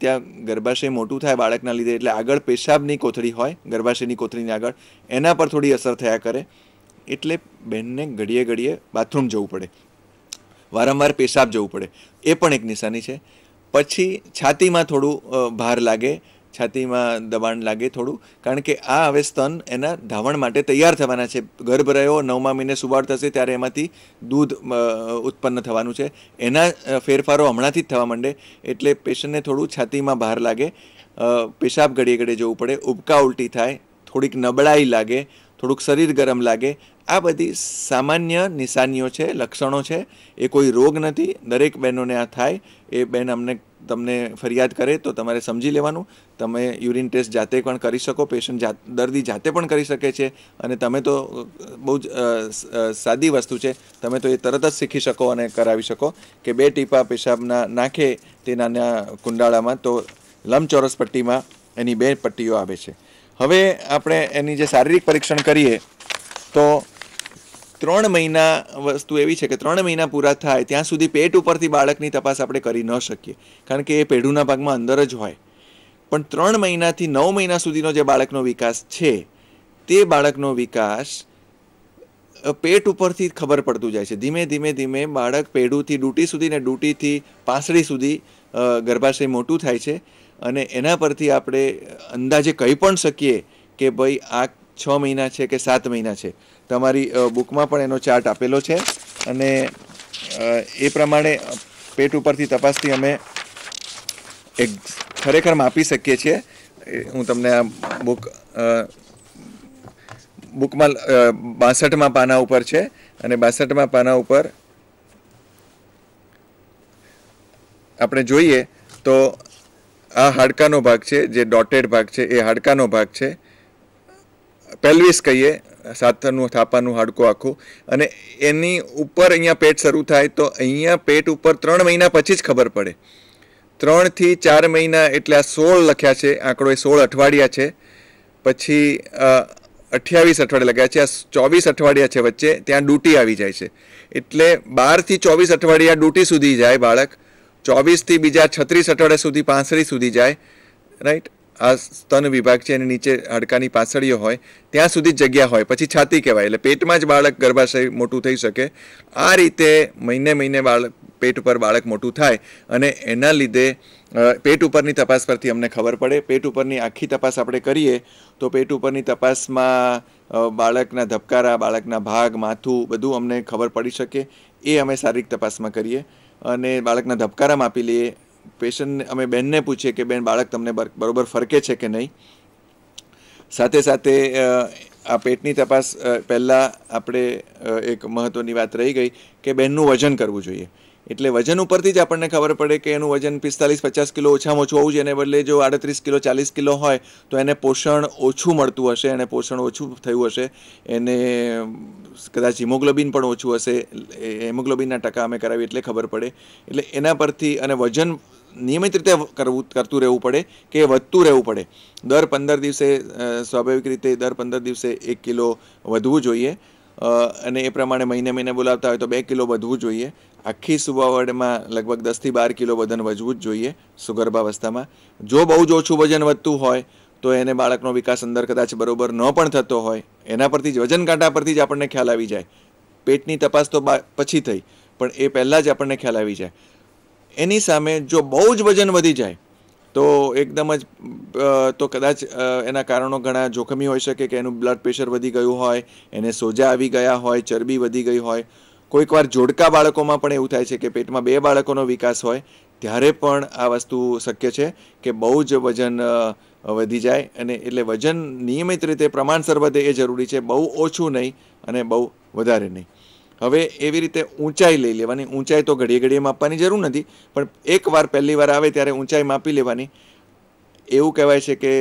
S2: ત્યાં ગર્ભાશય મોટું થાય બાળકના લીધે એટલે આગળ પેશાબની કોથળી હોય ગર્ભાશયની કોથળીની આગળ એના પર થોડી અસર થયા કરે એટલે બહેનને ઘડીએ ઘડીએ બાથરૂમ જવું પડે વારંવાર પેશાબ જવું પડે એ પણ એક નિશાની છે પછી છાતીમાં થોડું ભાર લાગે છાતીમાં દબાણ લાગે થોડું કારણ કે આ હવે સ્તન એના ધાવણ માટે તૈયાર થવાના છે ગર્ભ રહ્યો નવમા મહિને સુવાળ થશે ત્યારે એમાંથી દૂધ ઉત્પન્ન થવાનું છે એના ફેરફારો હમણાંથી જ થવા માંડે એટલે પેશન્ટને થોડું છાતીમાં ભાર લાગે પેશાબ ઘડીએ ઘડીએ જવું પડે ઉબકા ઉલટી થાય થોડીક નબળાઈ લાગે થોડુંક શરીર ગરમ લાગે આ બધી સામાન્ય નિશાનીઓ છે લક્ષણો છે એ કોઈ રોગ નથી દરેક બહેનોને આ થાય એ બહેન અમને તમને ફરિયાદ કરે તો તમારે સમજી લેવાનું તમે યુરિન ટેસ્ટ જાતે પણ કરી શકો પેશન્ટ જાત દર્દી જાતે પણ કરી શકે છે અને તમે તો બહુ જ સાદી વસ્તુ છે તમે તો એ તરત જ શીખી શકો અને કરાવી શકો કે બે ટીપા પેશાબના નાખે તે નાના કુંડાળામાં તો લંબચોરસ પટ્ટીમાં એની બે પટ્ટીઓ આવે છે હવે આપણે એની જે શારીરિક પરીક્ષણ કરીએ તો ત્રણ મહિના વસ્તુ એવી છે કે ત્રણ મહિના પૂરા થાય ત્યાં સુધી પેટ ઉપરથી બાળકની તપાસ આપણે કરી ન શકીએ કારણ કે એ પેઢુના ભાગમાં અંદર જ હોય પણ ત્રણ મહિનાથી નવ મહિના સુધીનો જે બાળકનો વિકાસ છે તે બાળકનો વિકાસ પેટ ઉપરથી ખબર પડતું જાય છે ધીમે ધીમે ધીમે બાળક પેઢુંથી ડૂટી સુધી ને ડૂટીથી પાસળી સુધી ગર્ભાશય મોટું થાય છે અને એના પરથી આપણે અંદાજે કહી પણ શકીએ કે ભાઈ આ છ મહિના છે કે સાત મહિના છે તમારી બુકમાં પણ એનો ચાર્ટ આપેલો છે અને એ પ્રમાણે પેટ ઉપરથી તપાસથી અમે એક ખરેખર માપી શકીએ છીએ હું તમને આ બુક બુકમાં બાસઠમાં પાના ઉપર છે અને બાસઠમાં પાના ઉપર આપણે જોઈએ તો આ હાડકાનો ભાગ છે જે ડોટેડ ભાગ છે એ હાડકાનો ભાગ છે પેલ્વિસ કહીએ સાથળનું થાપાનું હાડકું આખું અને એની ઉપર અહીંયા પેટ શરૂ થાય તો અહીંયા પેટ ઉપર ત્રણ મહિના પછી જ ખબર પડે ત્રણથી ચાર મહિના એટલે આ સોળ લખ્યા છે આંકડો એ સોળ અઠવાડિયા છે પછી અઠ્યાવીસ અઠવાડિયા લખ્યા છે આ ચોવીસ અઠવાડિયા છે વચ્ચે ત્યાં ડ્યુટી આવી જાય છે એટલે બારથી ચોવીસ અઠવાડિયા ડ્યુટી સુધી જાય બાળક ચોવીસથી બીજા છત્રીસ અઠવાડિયા સુધી પાંસરી સુધી જાય રાઈટ આ સ્તન વિભાગ છે એની નીચે હાડકાની પાછળીઓ હોય ત્યાં સુધી જગ્યા હોય પછી છાતી કહેવાય એટલે પેટમાં જ બાળક ગર્ભાશય મોટું થઈ શકે આ રીતે મહિને મહિને બાળક પેટ ઉપર બાળક મોટું થાય અને એના લીધે પેટ ઉપરની તપાસ પરથી અમને ખબર પડે પેટ ઉપરની આખી તપાસ આપણે કરીએ તો પેટ ઉપરની તપાસમાં બાળકના ધબકારા બાળકના ભાગ માથું બધું અમને ખબર પડી શકે એ અમે શારીરિક તપાસમાં કરીએ અને બાળકના ધબકારા માપી લઈએ પેશન્ટને અમે બેનને પૂછીએ કે બેન બાળક તમને બરોબર ફરકે છે કે નહીં સાથે સાથે આ પેટની તપાસ પહેલાં આપણે એક મહત્ત્વની વાત રહી ગઈ કે બહેનનું વજન કરવું જોઈએ એટલે વજન ઉપરથી જ આપણને ખબર પડે કે એનું વજન પિસ્તાલીસ પચાસ કિલો ઓછામાં ઓછું હોવું જોઈએ એને બદલે જો આડત્રીસ કિલો ચાલીસ કિલો હોય તો એને પોષણ ઓછું મળતું હશે એને પોષણ ઓછું થયું હશે એને કદાચ હિમોગ્લોબિન પણ ઓછું હશે હિમોગ્લોબિનના ટકા અમે કરાવીએ એટલે ખબર પડે એટલે એના પરથી અને વજન નિયમિત રીતે કરવું કરતું રહેવું પડે કે વધતું રહેવું પડે દર પંદર દિવસે સ્વાભાવિક રીતે દર પંદર દિવસે એક કિલો વધવું જોઈએ અને એ પ્રમાણે મહિને મહિને બોલાવતા હોય તો બે કિલો વધવું જોઈએ આખી સુવાવડમાં લગભગ દસથી બાર કિલો વજન વધવું જ જોઈએ સુગર્ભાવસ્થામાં જો બહુ જ ઓછું વજન વધતું હોય તો એને બાળકનો વિકાસ અંદર કદાચ બરોબર ન પણ થતો હોય એના પરથી જ વજન કાંટા પરથી જ આપણને ખ્યાલ આવી જાય પેટની તપાસ તો પછી થઈ પણ એ પહેલાં જ આપણને ખ્યાલ આવી જાય એની સામે જો બહુ જ વજન વધી જાય તો એકદમ જ તો કદાચ એના કારણો ઘણા જોખમી હોઈ શકે કે એનું બ્લડ પ્રેશર વધી ગયું હોય એને સોજા આવી ગયા હોય ચરબી વધી ગઈ હોય કોઈકવાર જોડકા બાળકોમાં પણ એવું થાય છે કે પેટમાં બે બાળકોનો વિકાસ હોય ત્યારે પણ આ વસ્તુ શક્ય છે કે બહુ જ વજન વધી જાય અને એટલે વજન નિયમિત રીતે પ્રમાણસર વધે એ જરૂરી છે બહુ ઓછું નહીં અને બહુ વધારે નહીં હવે એવી રીતે ઊંચાઈ લઈ લેવાની ઊંચાઈ તો ઘડીએ ઘડીએ માપવાની જરૂર નથી પણ એકવાર પહેલી વાર આવે ત્યારે ઊંચાઈ માપી લેવાની એવું કહેવાય છે કે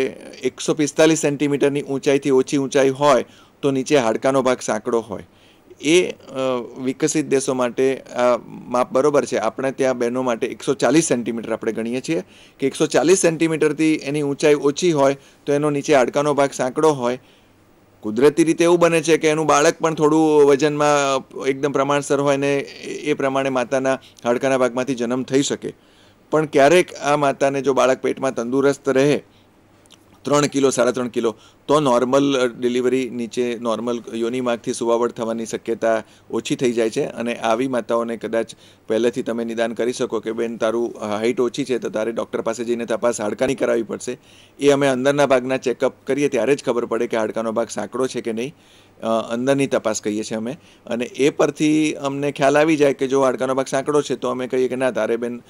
S2: એકસો પિસ્તાલીસ સેન્ટીમીટરની ઊંચાઈથી ઓછી ઊંચાઈ હોય તો નીચે હાડકાનો ભાગ સાંકડો હોય એ વિકસિત દેશો માટે આ માપ બરોબર છે આપણે ત્યાં બહેનો માટે એકસો ચાલીસ સેન્ટીમીટર આપણે ગણીએ છીએ કે એકસો ચાલીસ સેન્ટીમીટરથી એની ઊંચાઈ ઓછી હોય તો એનો નીચે હાડકાનો ભાગ સાંકડો હોય કુદરતી રીતે એવું બને છે કે એનું બાળક પણ થોડું વજનમાં એકદમ પ્રમાણસર હોય ને એ પ્રમાણે માતાના હાડકાના ભાગમાંથી જન્મ થઈ શકે પણ ક્યારેક આ માતાને જો બાળક પેટમાં તંદુરસ્ત રહે ત્રણ કિલો સાડા ત્રણ કિલો તો નોર્મલ ડિલિવરી નીચે નોર્મલ યોનિમાર્ગથી સુવાવટ થવાની શક્યતા ઓછી થઈ જાય છે અને આવી માતાઓને કદાચ પહેલેથી તમે નિદાન કરી શકો કે બેન તારું હાઇટ ઓછી છે તો તારે ડૉક્ટર પાસે જઈને તપાસ હાડકાની કરાવવી પડશે એ અમે અંદરના ભાગના ચેકઅપ કરીએ ત્યારે જ ખબર પડે કે હાડકાનો ભાગ સાંકડો છે કે નહીં અંદરની તપાસ કહીએ છીએ અમે અને એ પરથી અમને ખ્યાલ આવી જાય કે જો હાડકાનો ભાગ સાંકડો છે તો અમે કહીએ કે ના તારે બેન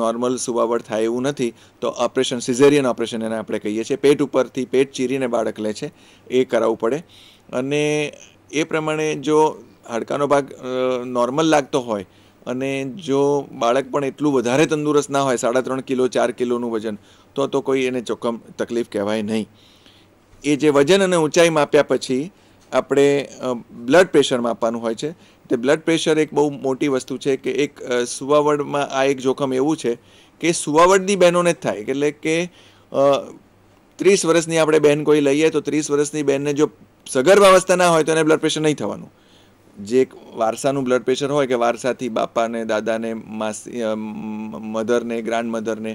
S2: નોર્મલ સુવાવડ થાય એવું નથી તો ઓપરેશન સિઝેરિયન ઓપરેશન એને આપણે કહીએ છીએ પેટ ઉપરથી પેટ ચીરીને બાળક લે છે એ કરાવવું પડે અને એ પ્રમાણે જો હાડકાનો ભાગ નોર્મલ લાગતો હોય અને જો બાળક પણ એટલું વધારે તંદુરસ્ત ના હોય સાડા ત્રણ કિલો ચાર કિલોનું વજન તો તો કોઈ એને ચોક્કમ તકલીફ કહેવાય નહીં એ જે વજન અને ઊંચાઈ માપ્યા પછી આપણે બ્લડ પ્રેશર માપવાનું હોય છે તે બ્લડ પ્રેશર એક બહુ મોટી વસ્તુ છે કે એક સુવાવડમાં આ એક જોખમ એવું છે કે સુવાવડની બહેનોને જ થાય એટલે કે ત્રીસ વર્ષની આપણે બહેન કોઈ લઈએ તો ત્રીસ વર્ષની બહેનને જો સગર્ભ અવસ્થા ના હોય તો એને બ્લડ પ્રેશર નહીં થવાનું જે એક વારસાનું બ્લડ પ્રેશર હોય કે વારસાથી બાપાને દાદાને માસી મધરને ગ્રાન્ડ મધરને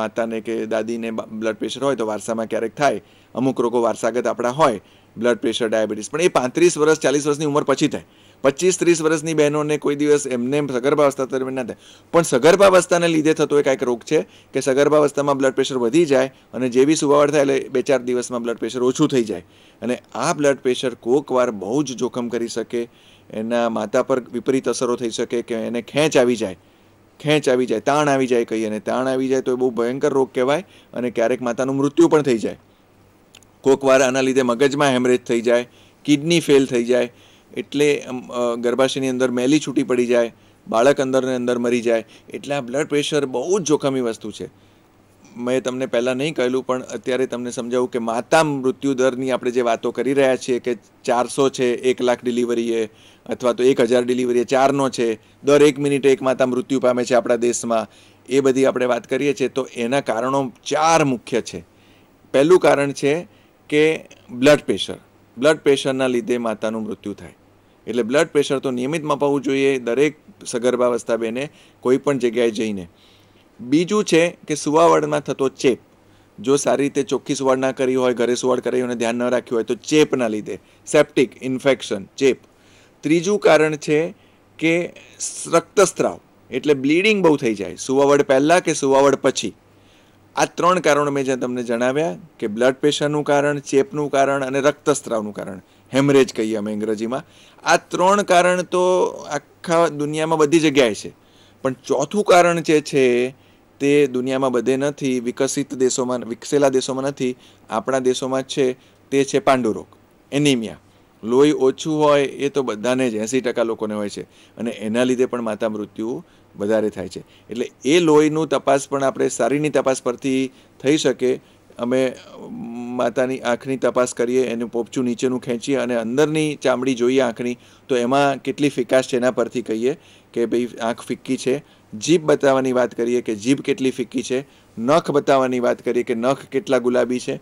S2: માતાને કે દાદીને બ્લડ પ્રેશર હોય તો વારસામાં ક્યારેક થાય અમુક રોગો વારસાગત આપણા હોય બ્લડ પ્રેશર ડાયાબિટીસ પણ એ પાંત્રીસ વર્ષ ચાલીસ વર્ષની ઉંમર પછી થાય પચીસ ત્રીસ વર્ષની બહેનોને કોઈ દિવસ એમને સગર્ભાવસ્થા દરમિયાન ના થાય પણ સગર્ભાવસ્થાને લીધે થતો એ કાંઈક રોગ છે કે સગર્ભાવસ્થામાં બ્લડ પ્રેશર વધી જાય અને જેવી સુવાવડ થાય એટલે બે ચાર દિવસમાં બ્લડ પ્રેશર ઓછું થઈ જાય અને આ બ્લડ પ્રેશર કોકવાર બહુ જ જોખમ કરી શકે એના માતા પર વિપરીત અસરો થઈ શકે કે એને ખેંચ આવી જાય ખેંચ આવી જાય તાણ આવી જાય કહીએ અને તાણ આવી જાય તો એ બહુ ભયંકર રોગ કહેવાય અને ક્યારેક માતાનું મૃત્યુ પણ થઈ જાય કોઈકવાર આના લીધે મગજમાં હેમરેજ થઈ જાય કિડની ફેલ થઈ જાય એટલે ગર્ભાશયની અંદર મેલી છૂટી પડી જાય બાળક અંદરને અંદર મરી જાય એટલે આ બ્લડ પ્રેશર બહુ જ જોખમી વસ્તુ છે મેં તમને પહેલાં નહીં કહેલું પણ અત્યારે તમને સમજાવું કે માતા મૃત્યુ દરની આપણે જે વાતો કરી રહ્યા છીએ કે ચારસો છે એક લાખ ડિલિવરી એ અથવા તો એક હજાર ડિલિવરી એ ચારનો છે દર એક મિનિટે એક માતા મૃત્યુ પામે છે આપણા દેશમાં એ બધી આપણે વાત કરીએ છીએ તો એના કારણો ચાર મુખ્ય છે પહેલું કારણ છે કે બ્લડ પ્રેશર બ્લડ પ્રેશરના લીધે માતાનું મૃત્યુ થાય એટલે બ્લડ પ્રેશર તો નિયમિત મપાવવું જોઈએ દરેક સગર્ભાવસ્થા બેને કોઈ પણ જગ્યાએ જઈને બીજું છે કે સુવાવડમાં થતો ચેપ જો સારી રીતે ચોખ્ખી સુવાડ ના કરી હોય ઘરે સુવાડ કરી હોય અને ધ્યાન ન રાખ્યું હોય તો ચેપના લીધે સેપ્ટિક ઇન્ફેક્શન ચેપ ત્રીજું કારણ છે કે રક્તસ્ત્રાવ એટલે બ્લીડિંગ બહુ થઈ જાય સુવાવડ પહેલાં કે સુવાવડ પછી આ ત્રણ કારણો મેં જ્યાં તમને જણાવ્યા કે બ્લડ પ્રેશરનું કારણ ચેપનું કારણ અને રક્તસ્ત્રાવનું કારણ હેમરેજ કહીએ અમે અંગ્રેજીમાં આ ત્રણ કારણ તો આખા દુનિયામાં બધી જગ્યાએ છે પણ ચોથું કારણ જે છે તે દુનિયામાં બધે નથી વિકસિત દેશોમાં વિકસેલા દેશોમાં નથી આપણા દેશોમાં છે તે છે પાંડુરોગ એનિમિયા લોહી ઓછું હોય એ તો બધાને જ એંસી ટકા લોકોને હોય છે અને એના લીધે પણ માતા મૃત્યુ વધારે થાય છે એટલે એ લોહીનું તપાસ પણ આપણે સારીની તપાસ પરથી થઈ શકે અમે માતાની આંખની તપાસ કરીએ એનું પોપચું નીચેનું ખેંચીએ અને અંદરની ચામડી જોઈએ આંખની તો એમાં કેટલી ફિકાશ છે એના પરથી કહીએ કે ભાઈ આંખ ફિક્કી છે જીભ બતાવવાની વાત કરીએ કે જીભ કેટલી ફિક્કી છે નખ બતાવવાની વાત કરીએ કે નખ કેટલા ગુલાબી છે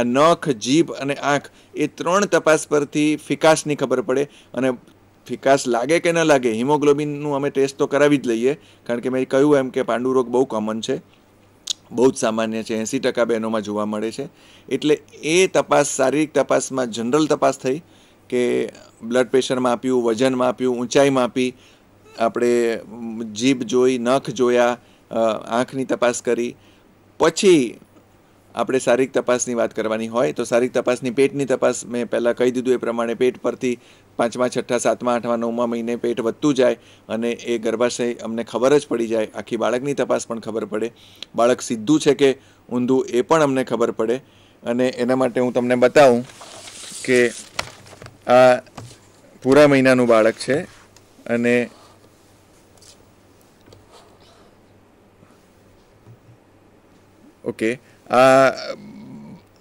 S2: આ નખ જીભ અને આંખ એ ત્રણ તપાસ પરથી ફિકાસની ખબર પડે અને ફિકાસ લાગે કે ન લાગે હિમોગ્લોબિનનું અમે ટેસ્ટ તો કરાવી જ લઈએ કારણ કે મેં કહ્યું એમ કે પાંડુરોગ બહુ કોમન છે બહુ જ સામાન્ય છે એંસી ટકા બહેનોમાં જોવા મળે છે એટલે એ તપાસ શારીરિક તપાસમાં જનરલ તપાસ થઈ કે બ્લડ પ્રેશર માપ્યું વજન માપ્યું ઊંચાઈ માપી આપણે જીભ જોઈ નખ જોયા આંખની તપાસ કરી પછી આપણે શારીરિક તપાસની વાત કરવાની હોય તો શારીરિક તપાસની પેટની તપાસ મેં પહેલાં કહી દીધું એ પ્રમાણે પેટ પરથી પાંચમા છઠ્ઠા સાતમા આઠમા નવમા મહિને પેટ વધતું જાય અને એ ગર્ભાશય અમને ખબર જ પડી જાય આખી બાળકની તપાસ પણ ખબર પડે બાળક સીધું છે કે ઊંધું એ પણ અમને ખબર પડે અને એના માટે હું તમને બતાવું કે આ પૂરા મહિનાનું બાળક છે અને ઓકે આ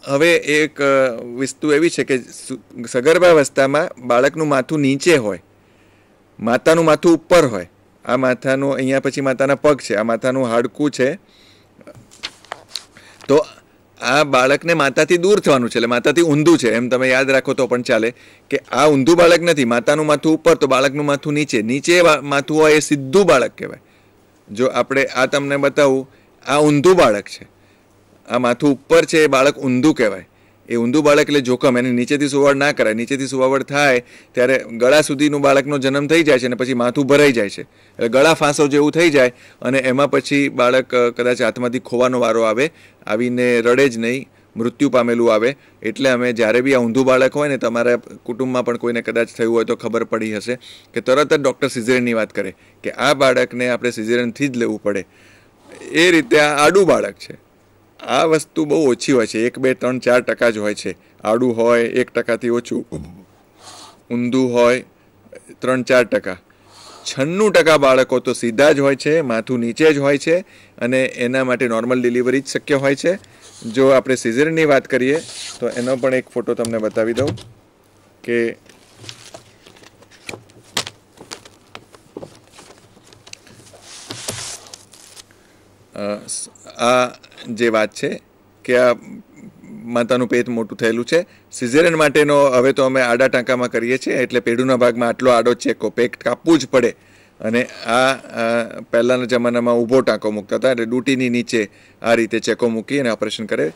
S2: હવે એક વસ્તુ એવી છે કે સગર્ભાવસ્થામાં બાળકનું માથું નીચે હોય માતાનું માથું ઉપર હોય આ માથાનું અહીંયા પછી માતાના પગ છે આ માથાનું હાડકું છે તો આ બાળકને માતાથી દૂર થવાનું છે એટલે માતાથી ઊંધું છે એમ તમે યાદ રાખો તો પણ ચાલે કે આ ઊંધું બાળક નથી માતાનું માથું ઉપર તો બાળકનું માથું નીચે નીચે માથું હોય એ સીધું બાળક કહેવાય જો આપણે આ તમને બતાવું આ ઊંધું બાળક છે આ માથું ઉપર છે એ બાળક ઊંધું કહેવાય એ ઊંધું બાળક એટલે જોખમ એને નીચેથી સુવાવડ ના કરાય નીચેથી સુવાવડ થાય ત્યારે ગળા સુધીનું બાળકનો જન્મ થઈ જાય છે અને પછી માથું ભરાઈ જાય છે એટલે ગળા ફાંસો જેવું થઈ જાય અને એમાં પછી બાળક કદાચ હાથમાંથી ખોવાનો વારો આવે આવીને રડે જ નહીં મૃત્યુ પામેલું આવે એટલે અમે જ્યારે બી આ ઊંધું બાળક હોય ને તમારા કુટુંબમાં પણ કોઈને કદાચ થયું હોય તો ખબર પડી હશે કે તરત જ ડૉક્ટર સિઝેરનની વાત કરે કે આ બાળકને આપણે સિઝેરનથી જ લેવું પડે એ રીતે આ આડું બાળક છે આ વસ્તુ બહુ ઓછી હોય છે એક બે ત્રણ ચાર ટકા જ હોય છે આડું હોય એક ટકાથી ઓછું ઊંધું હોય ત્રણ ચાર ટકા છન્નું ટકા બાળકો તો સીધા જ હોય છે માથું નીચે જ હોય છે અને એના માટે નોર્મલ ડિલિવરી જ શક્ય હોય છે જો આપણે સિઝરની વાત કરીએ તો એનો પણ એક ફોટો તમને બતાવી દઉં કે આ જે વાત છે કે આ માતાનું પેટ મોટું થયેલું છે સિઝેરિયન માટેનો હવે તો અમે આડા ટાંકામાં કરીએ છીએ એટલે પેઢુના ભાગમાં આટલો આડો ચેકો પેટ કાપવું જ પડે અને આ પહેલાંના જમાનામાં ઊભો ટાંકો મૂકતા હતા એટલે ડૂટીની નીચે આ રીતે ચેકો મૂકી અને ઓપરેશન કરે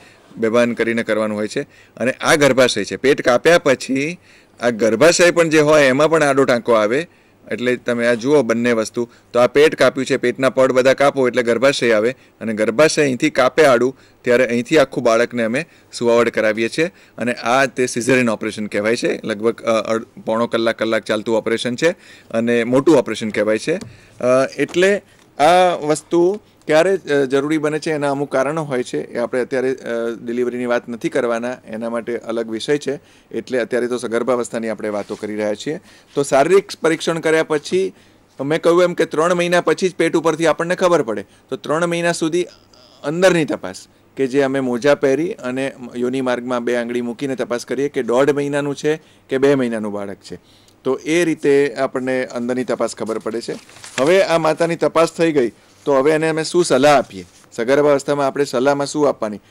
S2: બેભાન કરીને કરવાનું હોય છે અને આ ગર્ભાશય છે પેટ કાપ્યા પછી આ ગર્ભાશય પણ જે હોય એમાં પણ આડો ટાંકો આવે એટલે તમે આ જુઓ બંને વસ્તુ તો આ પેટ કાપ્યું છે પેટના પડ બધા કાપો એટલે ગર્ભાશય આવે અને ગર્ભાશય અહીંથી કાપે આડું ત્યારે અહીંથી આખું બાળકને અમે સુવાવડ કરાવીએ છીએ અને આ તે સિઝેરિયન ઓપરેશન કહેવાય છે લગભગ પોણો કલાક કલાક ચાલતું ઓપરેશન છે અને મોટું ઓપરેશન કહેવાય છે એટલે આ વસ્તુ ક્યારે જરૂરી બને છે એના અમુક કારણો હોય છે એ આપણે અત્યારે ડિલિવરીની વાત નથી કરવાના એના માટે અલગ વિષય છે એટલે અત્યારે તો સગર્ભાવસ્થાની આપણે વાતો કરી રહ્યા છીએ તો શારીરિક પરીક્ષણ કર્યા પછી મેં કહ્યું એમ કે ત્રણ મહિના પછી જ પેટ ઉપરથી આપણને ખબર પડે તો ત્રણ મહિના સુધી અંદરની તપાસ કે જે અમે મોજા પહેરી અને યોની માર્ગમાં બે આંગળી મૂકીને તપાસ કરીએ કે દોઢ મહિનાનું છે કે બે મહિનાનું બાળક છે તો એ રીતે આપણને અંદરની તપાસ ખબર પડે છે હવે આ માતાની તપાસ થઈ ગઈ તો હવે એને અમે શું સલાહ આપીએ સગર્ભા અવસ્થામાં આપણે સલાહમાં શું આપવાની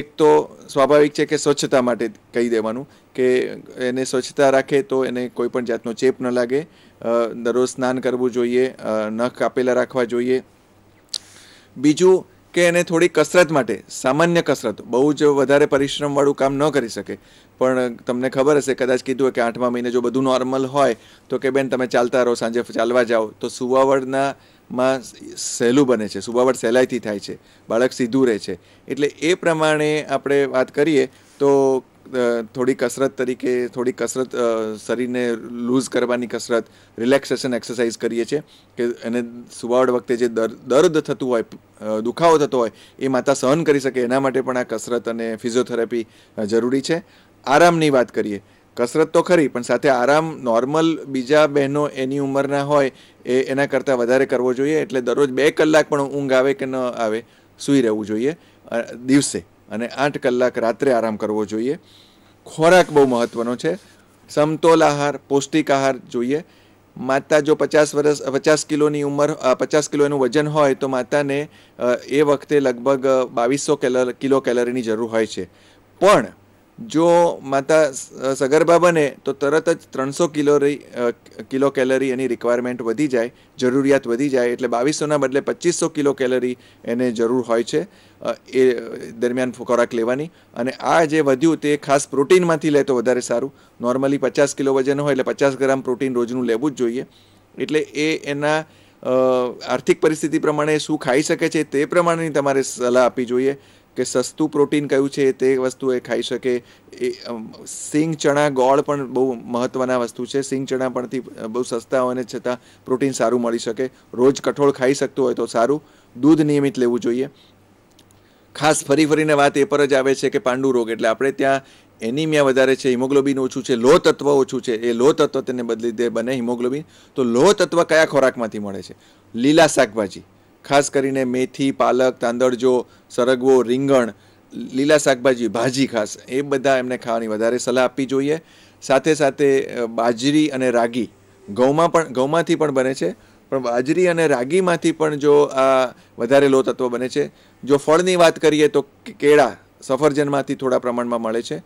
S2: એક તો સ્વાભાવિક છે કે સ્વચ્છતા માટે કહી દેવાનું કે એને સ્વચ્છતા રાખે તો એને કોઈ પણ જાતનો ચેપ ન લાગે દરરોજ સ્નાન કરવું જોઈએ નખ કાપેલા રાખવા જોઈએ બીજું કે એને થોડી કસરત માટે સામાન્ય કસરત બહુ જ વધારે પરિશ્રમવાળું કામ ન કરી શકે પણ તમને ખબર હશે કદાચ કીધું કે આઠમા મહિને જો બધું નોર્મલ હોય તો કે બેન તમે ચાલતા રહો સાંજે ચાલવા જાઓ તો સુવાવડના માં સહેલું બને છે સુબાવટ સહેલાઈથી થાય છે બાળક સીધું રહે છે એટલે એ પ્રમાણે આપણે વાત કરીએ તો થોડી કસરત તરીકે થોડી કસરત શરીરને લૂઝ કરવાની કસરત રિલેક્સેશન એક્સરસાઇઝ કરીએ છીએ કે એને સુવાવડ વખતે જે દર્દ થતું હોય દુખાવો થતો હોય એ માતા સહન કરી શકે એના માટે પણ આ કસરત અને ફિઝિયોથેરાપી જરૂરી છે આરામની વાત કરીએ કસરત તો ખરી પણ સાથે આરામ નોર્મલ બીજા બહેનો એની ઉંમરના હોય એ એના કરતાં વધારે કરવો જોઈએ એટલે દરરોજ બે કલાક પણ ઊંઘ આવે કે ન આવે સૂઈ રહેવું જોઈએ દિવસે અને આઠ કલાક રાત્રે આરામ કરવો જોઈએ ખોરાક બહુ મહત્ત્વનો છે સમતોલ આહાર પૌષ્ટિક આહાર જોઈએ માતા જો પચાસ વર્ષ પચાસ કિલોની ઉંમર પચાસ કિલો એનું વજન હોય તો માતાને એ વખતે લગભગ બાવીસો કેલર કિલો કેલરીની જરૂર હોય છે પણ જો માતા સગર્ભા બને તો તરત જ ત્રણસો કિલોરી કિલો કેલરી એની રિક્વાયરમેન્ટ વધી જાય જરૂરિયાત વધી જાય એટલે બાવીસોના બદલે પચીસો કિલો કેલરી એને જરૂર હોય છે એ દરમિયાન ખોરાક લેવાની અને આ જે વધ્યું તે ખાસ પ્રોટીનમાંથી લે તો વધારે સારું નોર્મલી પચાસ કિલો વજન હોય એટલે પચાસ ગ્રામ પ્રોટીન રોજનું લેવું જ જોઈએ એટલે એ એના આર્થિક પરિસ્થિતિ પ્રમાણે શું ખાઈ શકે છે તે પ્રમાણેની તમારે સલાહ આપવી જોઈએ કે સસ્તું પ્રોટીન કયું છે તે વસ્તુ એ ખાઈ શકે એ સિંગ ચણા ગોળ પણ બહુ મહત્ત્વના વસ્તુ છે સિંગ ચણા પણથી બહુ સસ્તા હોય ને છતાં પ્રોટીન સારું મળી શકે રોજ કઠોળ ખાઈ શકતું હોય તો સારું દૂધ નિયમિત લેવું જોઈએ ખાસ ફરી ફરીને વાત એ પર જ આવે છે કે પાંડુ રોગ એટલે આપણે ત્યાં એનિમિયા વધારે છે હિમોગ્લોબિન ઓછું છે લોહ તત્વ ઓછું છે એ લોહ તત્વ તેને બદલી દે બને હિમોગ્લોબિન તો લોહ તત્વ કયા ખોરાકમાંથી મળે છે લીલા શાકભાજી ખાસ કરીને મેથી પાલક તાંદળજો સરગવો રીંગણ લીલા શાકભાજી ભાજી ખાસ એ બધા એમને ખાવાની વધારે સલાહ આપવી જોઈએ સાથે સાથે બાજરી અને રાગી ઘઉંમાં પણ ઘઉંમાંથી પણ બને છે પણ બાજરી અને રાગીમાંથી પણ જો આ વધારે લો તત્વ બને છે જો ફળની વાત કરીએ તો કેળા સફરજનમાંથી થોડા પ્રમાણમાં મળે છે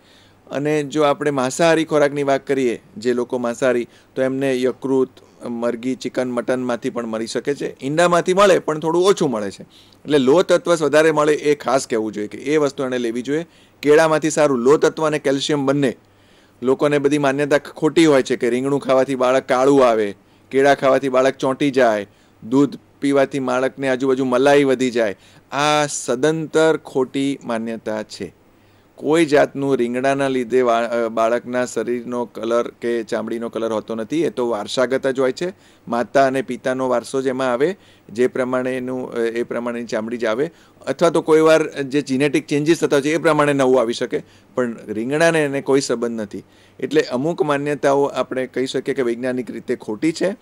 S2: અને જો આપણે માંસાહારી ખોરાકની વાત કરીએ જે લોકો માંસાહારી તો એમને યકૃત મરઘી ચિકન મટનમાંથી પણ મળી શકે છે ઈંડામાંથી મળે પણ થોડું ઓછું મળે છે એટલે લો તત્વ વધારે મળે એ ખાસ કહેવું જોઈએ કે એ વસ્તુ એણે લેવી જોઈએ કેળામાંથી સારું લો તત્વ અને કેલ્શિયમ બંને લોકોને બધી માન્યતા ખોટી હોય છે કે રીંગણું ખાવાથી બાળક કાળું આવે કેળા ખાવાથી બાળક ચોંટી જાય દૂધ પીવાથી બાળકને આજુબાજુ મલાઈ વધી જાય આ સદંતર ખોટી માન્યતા છે કોઈ જાતનું રીંગણાના લીધે બાળકના શરીરનો કલર કે ચામડીનો કલર હોતો નથી એ તો વારસાગત જ હોય છે માતા અને પિતાનો વારસો જેમાં આવે જે પ્રમાણેનું એ પ્રમાણેની ચામડી જ આવે અથવા તો કોઈ વાર જે જીનેટિક ચેન્જીસ થતા હોય છે એ પ્રમાણે નવું આવી શકે પણ રીંગણાને એને કોઈ સંબંધ નથી એટલે અમુક માન્યતાઓ આપણે કહી શકીએ કે વૈજ્ઞાનિક રીતે ખોટી છે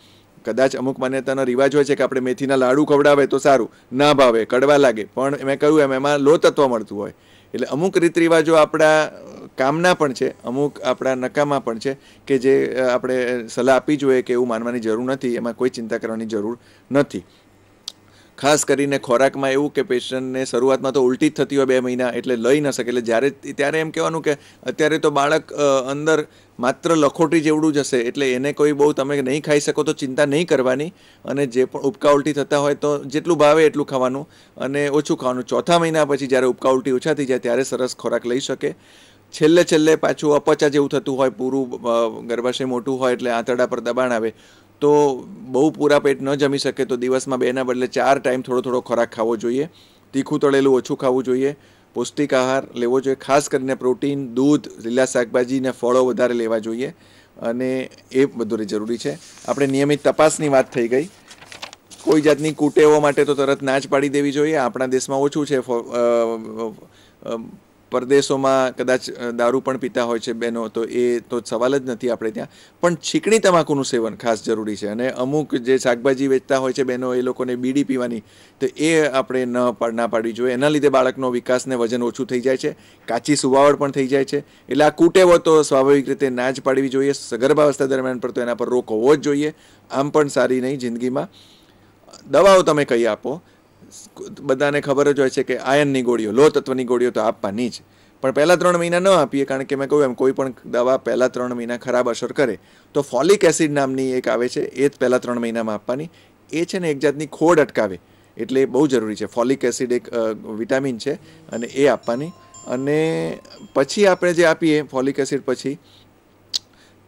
S2: કદાચ અમુક માન્યતાનો રિવાજ હોય છે કે આપણે મેથીના લાડુ ખવડાવે તો સારું ના ભાવે કડવા લાગે પણ મેં કહ્યું એમ એમાં લો તત્વ મળતું હોય એટલે અમુક રીત રિવાજો આપણા કામના પણ છે અમુક આપણા નકામા પણ છે કે જે આપણે સલાહ આપવી જોઈએ કે એવું માનવાની જરૂર નથી એમાં કોઈ ચિંતા કરવાની જરૂર નથી ખાસ કરીને ખોરાકમાં એવું કે પેશન્ટને શરૂઆતમાં તો ઉલટી જ થતી હોય બે મહિના એટલે લઈ ન શકે એટલે જ્યારે ત્યારે એમ કહેવાનું કે અત્યારે તો બાળક અંદર માત્ર લખોટી જેવડું જ હશે એટલે એને કોઈ બહુ તમે નહીં ખાઈ શકો તો ચિંતા નહીં કરવાની અને જે પણ ઉબકા ઉલટી થતા હોય તો જેટલું ભાવે એટલું ખાવાનું અને ઓછું ખાવાનું ચોથા મહિના પછી જ્યારે ઉબકા ઉલટી ઓછા થઈ જાય ત્યારે સરસ ખોરાક લઈ શકે છેલ્લે છેલ્લે પાછું અપચા જેવું થતું હોય પૂરું ગર્ભાશય મોટું હોય એટલે આંતરડા પર દબાણ આવે તો બહુ પૂરા પેટ ન જમી શકે તો દિવસમાં બેના બદલે ચાર ટાઈમ થોડો થોડો ખોરાક ખાવો જોઈએ તીખું તળેલું ઓછું ખાવું જોઈએ પૌષ્ટિક આહાર લેવો જોઈએ ખાસ કરીને પ્રોટીન દૂધ લીલા શાકભાજી ને ફળો વધારે લેવા જોઈએ અને એ બધું જરૂરી છે આપણે નિયમિત તપાસની વાત થઈ ગઈ કોઈ જાતની કુટેવો માટે તો તરત ના જ પાડી દેવી જોઈએ આપણા દેશમાં ઓછું છે પરદેશોમાં કદાચ દારૂ પણ પીતા હોય છે બહેનો તો એ તો સવાલ જ નથી આપણે ત્યાં પણ છીકણી તમાકુનું સેવન ખાસ જરૂરી છે અને અમુક જે શાકભાજી વેચતા હોય છે બહેનો એ લોકોને બીડી પીવાની તો એ આપણે ન ના પાડવી જોઈએ એના લીધે બાળકનો વિકાસને વજન ઓછું થઈ જાય છે કાચી સુવાવડ પણ થઈ જાય છે એટલે આ કુટેવો તો સ્વાભાવિક રીતે ના જ પાડવી જોઈએ સગર્ભાવસ્થા દરમિયાન પર તો એના પર રોક હોવો જ જોઈએ આમ પણ સારી નહીં જિંદગીમાં દવાઓ તમે કહી આપો બધાને ખબર જ હોય છે કે આયનની ગોળીઓ લો તત્વની ગોળીઓ તો આપવાની જ પણ પહેલાં ત્રણ મહિના ન આપીએ કારણ કે મેં કહ્યું એમ કોઈ પણ દવા પહેલાં ત્રણ મહિના ખરાબ અસર કરે તો ફોલિક એસિડ નામની એક આવે છે એ જ પહેલાં ત્રણ મહિનામાં આપવાની એ છે ને એક જાતની ખોડ અટકાવે એટલે બહુ જરૂરી છે ફોલિક એસિડ એક વિટામિન છે અને એ આપવાની અને પછી આપણે જે આપીએ ફોલિક એસિડ પછી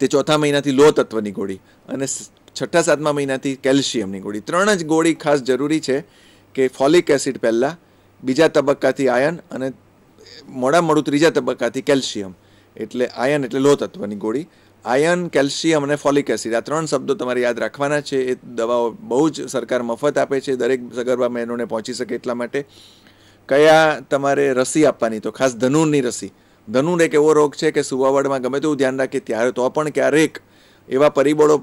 S2: તે ચોથા મહિનાથી લો તત્વની ગોળી અને છઠ્ઠા સાતમા મહિનાથી કેલ્શિયમની ગોળી ત્રણ જ ગોળી ખાસ જરૂરી છે કે ફોલિક એસિડ પહેલાં બીજા તબક્કાથી આયન અને મોડા મોડું ત્રીજા તબક્કાથી કેલ્શિયમ એટલે આયન એટલે લો તત્વની ગોળી આયન કેલ્શિયમ અને ફોલિક એસિડ આ ત્રણ શબ્દો તમારે યાદ રાખવાના છે એ દવાઓ બહુ જ સરકાર મફત આપે છે દરેક સગર્ભા બહેનોને પહોંચી શકે એટલા માટે કયા તમારે રસી આપવાની તો ખાસ ધનુરની રસી ધનુર એક એવો રોગ છે કે સુવાવડમાં ગમે તેવું ધ્યાન રાખીએ ત્યારે તો પણ ક્યારેક એવા પરિબળો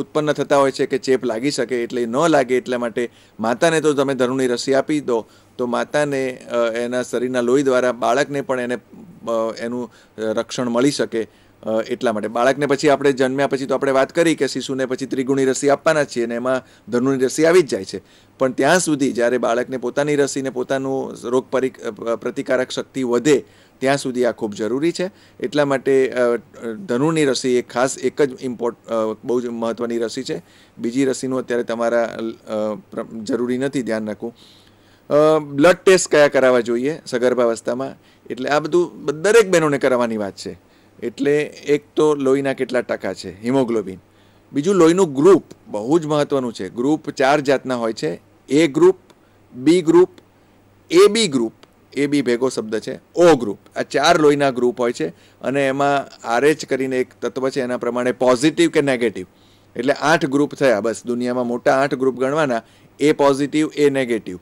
S2: ઉત્પન્ન થતા હોય છે કે ચેપ લાગી શકે એટલે ન લાગે એટલા માટે માતાને તો તમે ધનુની રસી આપી દો તો માતાને એના શરીરના લોહી દ્વારા બાળકને પણ એને એનું રક્ષણ મળી શકે એટલા માટે બાળકને પછી આપણે જન્મ્યા પછી તો આપણે વાત કરી કે શિશુને પછી ત્રિગુણી રસી આપવાના છીએ અને એમાં ધનુની રસી આવી જ જાય છે પણ ત્યાં સુધી જ્યારે બાળકને પોતાની રસીને પોતાનું રોગ પરિ પ્રતિકારક શક્તિ વધે ત્યાં સુધી આ ખૂબ જરૂરી છે એટલા માટે ધનુની રસી એ ખાસ એક જ ઇમ્પોર્ટ બહુ જ મહત્ત્વની રસી છે બીજી રસીનું અત્યારે તમારા જરૂરી નથી ધ્યાન રાખવું બ્લડ ટેસ્ટ કયા કરાવવા જોઈએ સગર્ભાવસ્થામાં એટલે આ બધું દરેક બહેનોને કરાવવાની વાત છે એટલે એક તો લોહીના કેટલા ટકા છે હિમોગ્લોબિન બીજું લોહીનું ગ્રુપ બહુ જ મહત્ત્વનું છે ગ્રુપ ચાર જાતના હોય છે A group B group A B group A B ભેગો શબ્દ છે ઓ ગ્રુપ આ ચાર લોહીના ગ્રુપ હોય છે અને એમાં આરએચ કરીને એક તત્વ છે એના પ્રમાણે પોઝિટિવ કે નેગેટિવ એટલે આઠ ગ્રુપ થયા બસ દુનિયામાં મોટા આઠ ગ્રુપ ગણવાના A positive A negative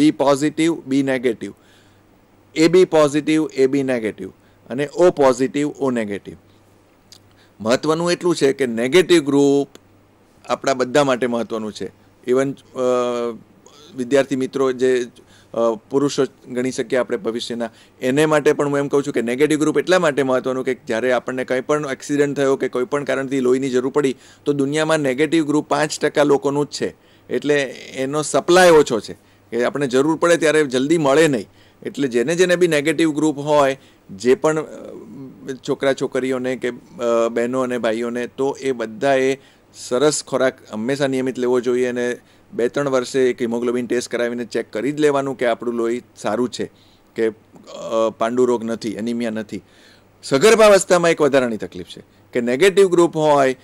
S2: B positive B negative A B positive A B negative અને ઓ પોઝિટિવ ઓ નેગેટિવ મહત્ત્વનું એટલું છે કે નેગેટિવ ગ્રુપ આપણા બધા માટે મહત્ત્વનું છે ઇવન વિદ્યાર્થી મિત્રો જે પુરુષો ગણી શકીએ આપણે ભવિષ્યના એને માટે પણ હું એમ કહું છું કે નેગેટિવ ગ્રુપ એટલા માટે મહત્ત્વનું કે જ્યારે આપણને કંઈ પણ એક્સિડન્ટ થયો કે કોઈ પણ કારણથી લોહીની જરૂર પડી તો દુનિયામાં નેગેટિવ ગ્રુપ પાંચ ટકા લોકોનું જ છે એટલે એનો સપ્લાય ઓછો છે કે આપણે જરૂર પડે ત્યારે જલ્દી મળે નહીં એટલે જેને જેને બી નેગેટિવ ગ્રુપ હોય જે પણ છોકરા છોકરીઓને કે બહેનો અને ભાઈઓને તો એ બધાએ સરસ ખોરાક હંમેશા નિયમિત લેવો જોઈએ અને બે ત્રણ વર્ષે એક હિમોગ્લોબિન ટેસ્ટ કરાવીને ચેક કરી જ લેવાનું કે આપણું લોહી સારું છે કે પાંડુરોગ નથી એનિમિયા નથી સગર્ભાવસ્થામાં એક વધારાની તકલીફ છે કે નેગેટિવ ગ્રુપ હોય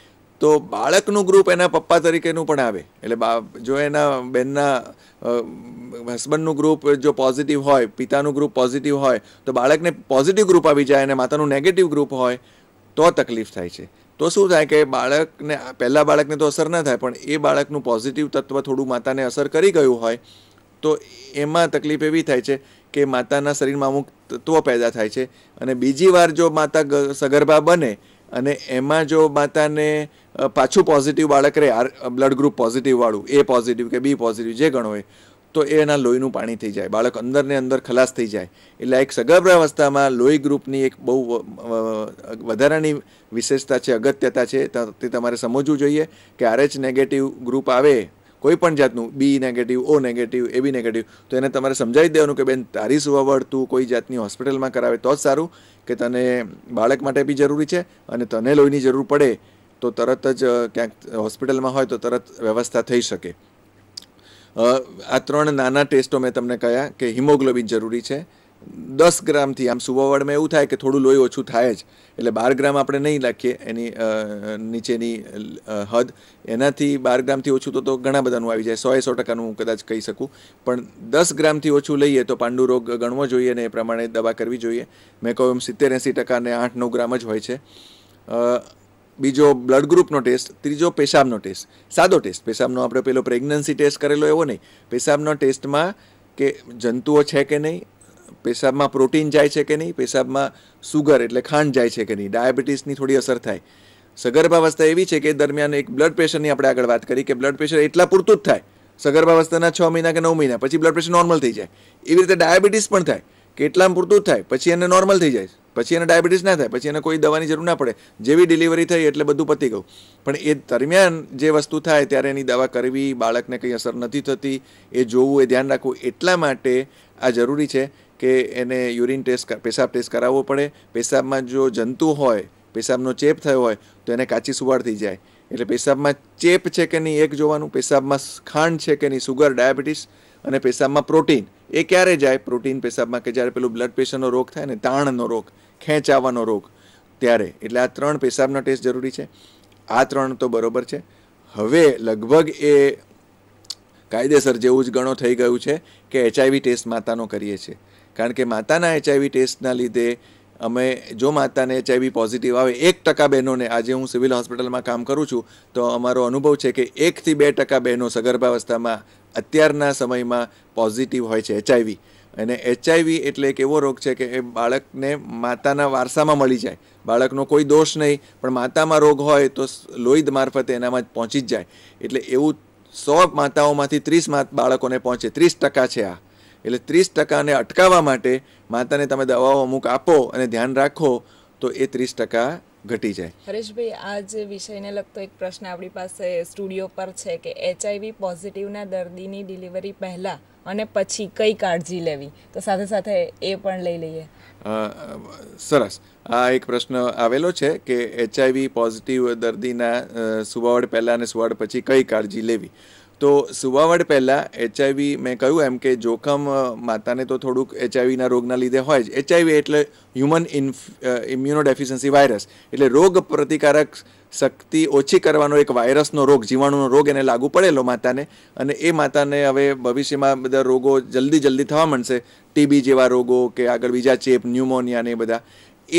S2: તો બાળકનું ગ્રુપ એના પપ્પા તરીકેનું પણ આવે એટલે બા જો એના બેનના હસબન્ડનું ગ્રુપ જો પોઝિટિવ હોય પિતાનું ગ્રુપ પોઝિટિવ હોય તો બાળકને પોઝિટિવ ગ્રુપ આવી જાય અને માતાનું નેગેટિવ ગ્રુપ હોય તો તકલીફ થાય છે તો શું થાય કે બાળકને પહેલાં બાળકને તો અસર ના થાય પણ એ બાળકનું પોઝિટિવ તત્વ થોડું માતાને અસર કરી ગયું હોય તો એમાં તકલીફ એવી થાય છે કે માતાના શરીરમાં અમુક તત્વો પેદા થાય છે અને બીજી વાર જો માતા સગર્ભા બને અને એમાં જો માતાને પાછું પોઝિટિવ બાળક રહે બ્લડ ગ્રુપ પોઝિટિવવાળું એ પોઝિટિવ કે બી પોઝિટિવ જે ગણો હોય તો એ એના લોહીનું પાણી થઈ જાય બાળક અંદરને અંદર ખલાસ થઈ જાય એટલે એક સગર્ભાવસ્થામાં લોહી ગ્રુપની એક બહુ વધારાની વિશેષતા છે અગત્યતા છે તે તમારે સમજવું જોઈએ કે આરએચ નેગેટિવ ગ્રુપ આવે કોઈ પણ જાતનું B negative O negative A B negative તો એને તમારે સમજાવી દેવાનું કે બેન તારી સુવાવડ તું કોઈ જાતની હોસ્પિટલમાં કરાવે તો જ સારું કે તને બાળક માટે બી જરૂરી છે અને તને લોહીની જરૂર પડે તો તરત જ ક્યાંક હોસ્પિટલમાં હોય તો તરત વ્યવસ્થા થઈ શકે આ ત્રણ નાના ટેસ્ટો મેં તમને કહ્યા કે હિમોગ્લોબિન જરૂરી છે દસ ગ્રામથી આમ સુવાવડમાં એવું થાય કે થોડું લોહી ઓછું થાય જ એટલે બાર ગ્રામ આપણે નહીં રાખીએ એની નીચેની હદ એનાથી બાર ગ્રામથી ઓછું તો તો ઘણા બધાનું આવી જાય સો સો ટકાનું હું કદાચ કહી શકું પણ દસ ગ્રામથી ઓછું લઈએ તો પાંડુ રોગ ગણવો જોઈએ ને એ પ્રમાણે દવા કરવી જોઈએ મેં કહ્યું એમ સિત્તેર એંસી ટકા ને આઠ નવ ગ્રામ જ હોય છે બીજો બ્લડ ગ્રુપનો ટેસ્ટ ત્રીજો પેશાબનો ટેસ્ટ સાદો ટેસ્ટ પેશાબનો આપણે પેલો પ્રેગ્નન્સી ટેસ્ટ કરેલો એવો નહીં પેશાબનો ટેસ્ટમાં કે જંતુઓ છે કે નહીં પેશાબમાં પ્રોટીન જાય છે કે નહીં પેશાબમાં સુગર એટલે ખાંડ જાય છે કે નહીં ડાયાબિટીસની થોડી અસર થાય સગર્ભાવસ્થા એવી છે કે દરમિયાન એક બ્લડ પ્રેશરની આપણે આગળ વાત કરી કે બ્લડ પ્રેશર એટલા પૂરતું જ થાય સગર્ભાવસ્થાના છ મહિના કે નવ મહિના પછી બ્લડ પ્રેશર નોર્મલ થઈ જાય એવી રીતે ડાયાબિટીસ પણ થાય કે એટલા પૂરતું જ થાય પછી એને નોર્મલ થઈ જાય પછી એને ડાયાબિટીસ ના થાય પછી એને કોઈ દવાની જરૂર ના પડે જેવી ડિલિવરી થઈ એટલે બધું પતી ગયું પણ એ દરમિયાન જે વસ્તુ થાય ત્યારે એની દવા કરવી બાળકને કંઈ અસર નથી થતી એ જોવું એ ધ્યાન રાખવું એટલા માટે આ જરૂરી છે કે એને યુરિન ટેસ્ટ પેશાબ ટેસ્ટ કરાવવો પડે પેશાબમાં જો જંતુ હોય પેશાબનો ચેપ થયો હોય તો એને કાચી સુવાડ થઈ જાય એટલે પેશાબમાં ચેપ છે કે નહીં એક જોવાનું પેશાબમાં ખાંડ છે કે નહીં સુગર ડાયાબિટીસ અને પેશાબમાં પ્રોટીન એ ક્યારે જાય પ્રોટીન પેશાબમાં કે જ્યારે પેલું બ્લડ પ્રેશરનો રોગ થાય ને તાણનો રોગ ખેંચાવાનો રોગ ત્યારે એટલે આ ત્રણ પેશાબનો ટેસ્ટ જરૂરી છે આ ત્રણ તો બરોબર છે હવે લગભગ એ કાયદેસર જેવું જ ગણો થઈ ગયું છે કે એચઆઈવી ટેસ્ટ માતાનો કરીએ છીએ કારણ કે માતાના એચઆઈવી ટેસ્ટના લીધે અમે જો માતાને એચઆઈવી પોઝિટિવ આવે એક ટકા બહેનોને આજે હું સિવિલ હોસ્પિટલમાં કામ કરું છું તો અમારો અનુભવ છે કે એકથી બે ટકા બહેનો સગર્ભાવસ્થામાં અત્યારના સમયમાં પોઝિટિવ હોય છે એચઆઈવી અને એચઆઈવી એટલે એક એવો રોગ છે કે એ બાળકને માતાના વારસામાં મળી જાય બાળકનો કોઈ દોષ નહીં પણ માતામાં રોગ હોય તો લોહીદ મારફતે એનામાં જ પહોંચી જ જાય એટલે એવું સો માતાઓમાંથી ત્રીસ બાળકોને પહોંચે ત્રીસ ટકા છે આ એટલે ત્રીસ ટકાને અટકાવવા માટે માતાને તમે દવાઓ અમુક આપો અને ધ્યાન રાખો તો એ ત્રીસ ટકા ઘટી જાય
S1: હરેશભાઈ આ જ વિષયને લગતો એક પ્રશ્ન આપણી પાસે સ્ટુડિયો પર છે કે એચઆઈવી પોઝિટિવના દર્દીની ડિલિવરી પહેલાં અને પછી કઈ કાળજી લેવી તો સાથે સાથે એ પણ લઈ લઈએ
S2: સરસ આ એક પ્રશ્ન આવેલો છે કે એચઆઈવી પોઝિટિવ દર્દીના સુવાવડ પહેલાં અને સુવાવડ પછી કઈ કાળજી લેવી તો સુવાવડ પહેલાં એચઆઈવી મેં કહ્યું એમ કે જોખમ માતાને તો થોડુંક એચઆઈવીના રોગના લીધે હોય જ એચઆઈવી એટલે હ્યુમન ઇન્ફ ઇમ્યુનોડેફિશન્સી વાયરસ એટલે રોગ પ્રતિકારક શક્તિ ઓછી કરવાનો એક વાયરસનો રોગ જીવાણુનો રોગ એને લાગુ પડેલો માતાને અને એ માતાને હવે ભવિષ્યમાં બધા રોગો જલ્દી જલ્દી થવા માંડશે ટીબી જેવા રોગો કે આગળ બીજા ચેપ ન્યુમોનિયા ને બધા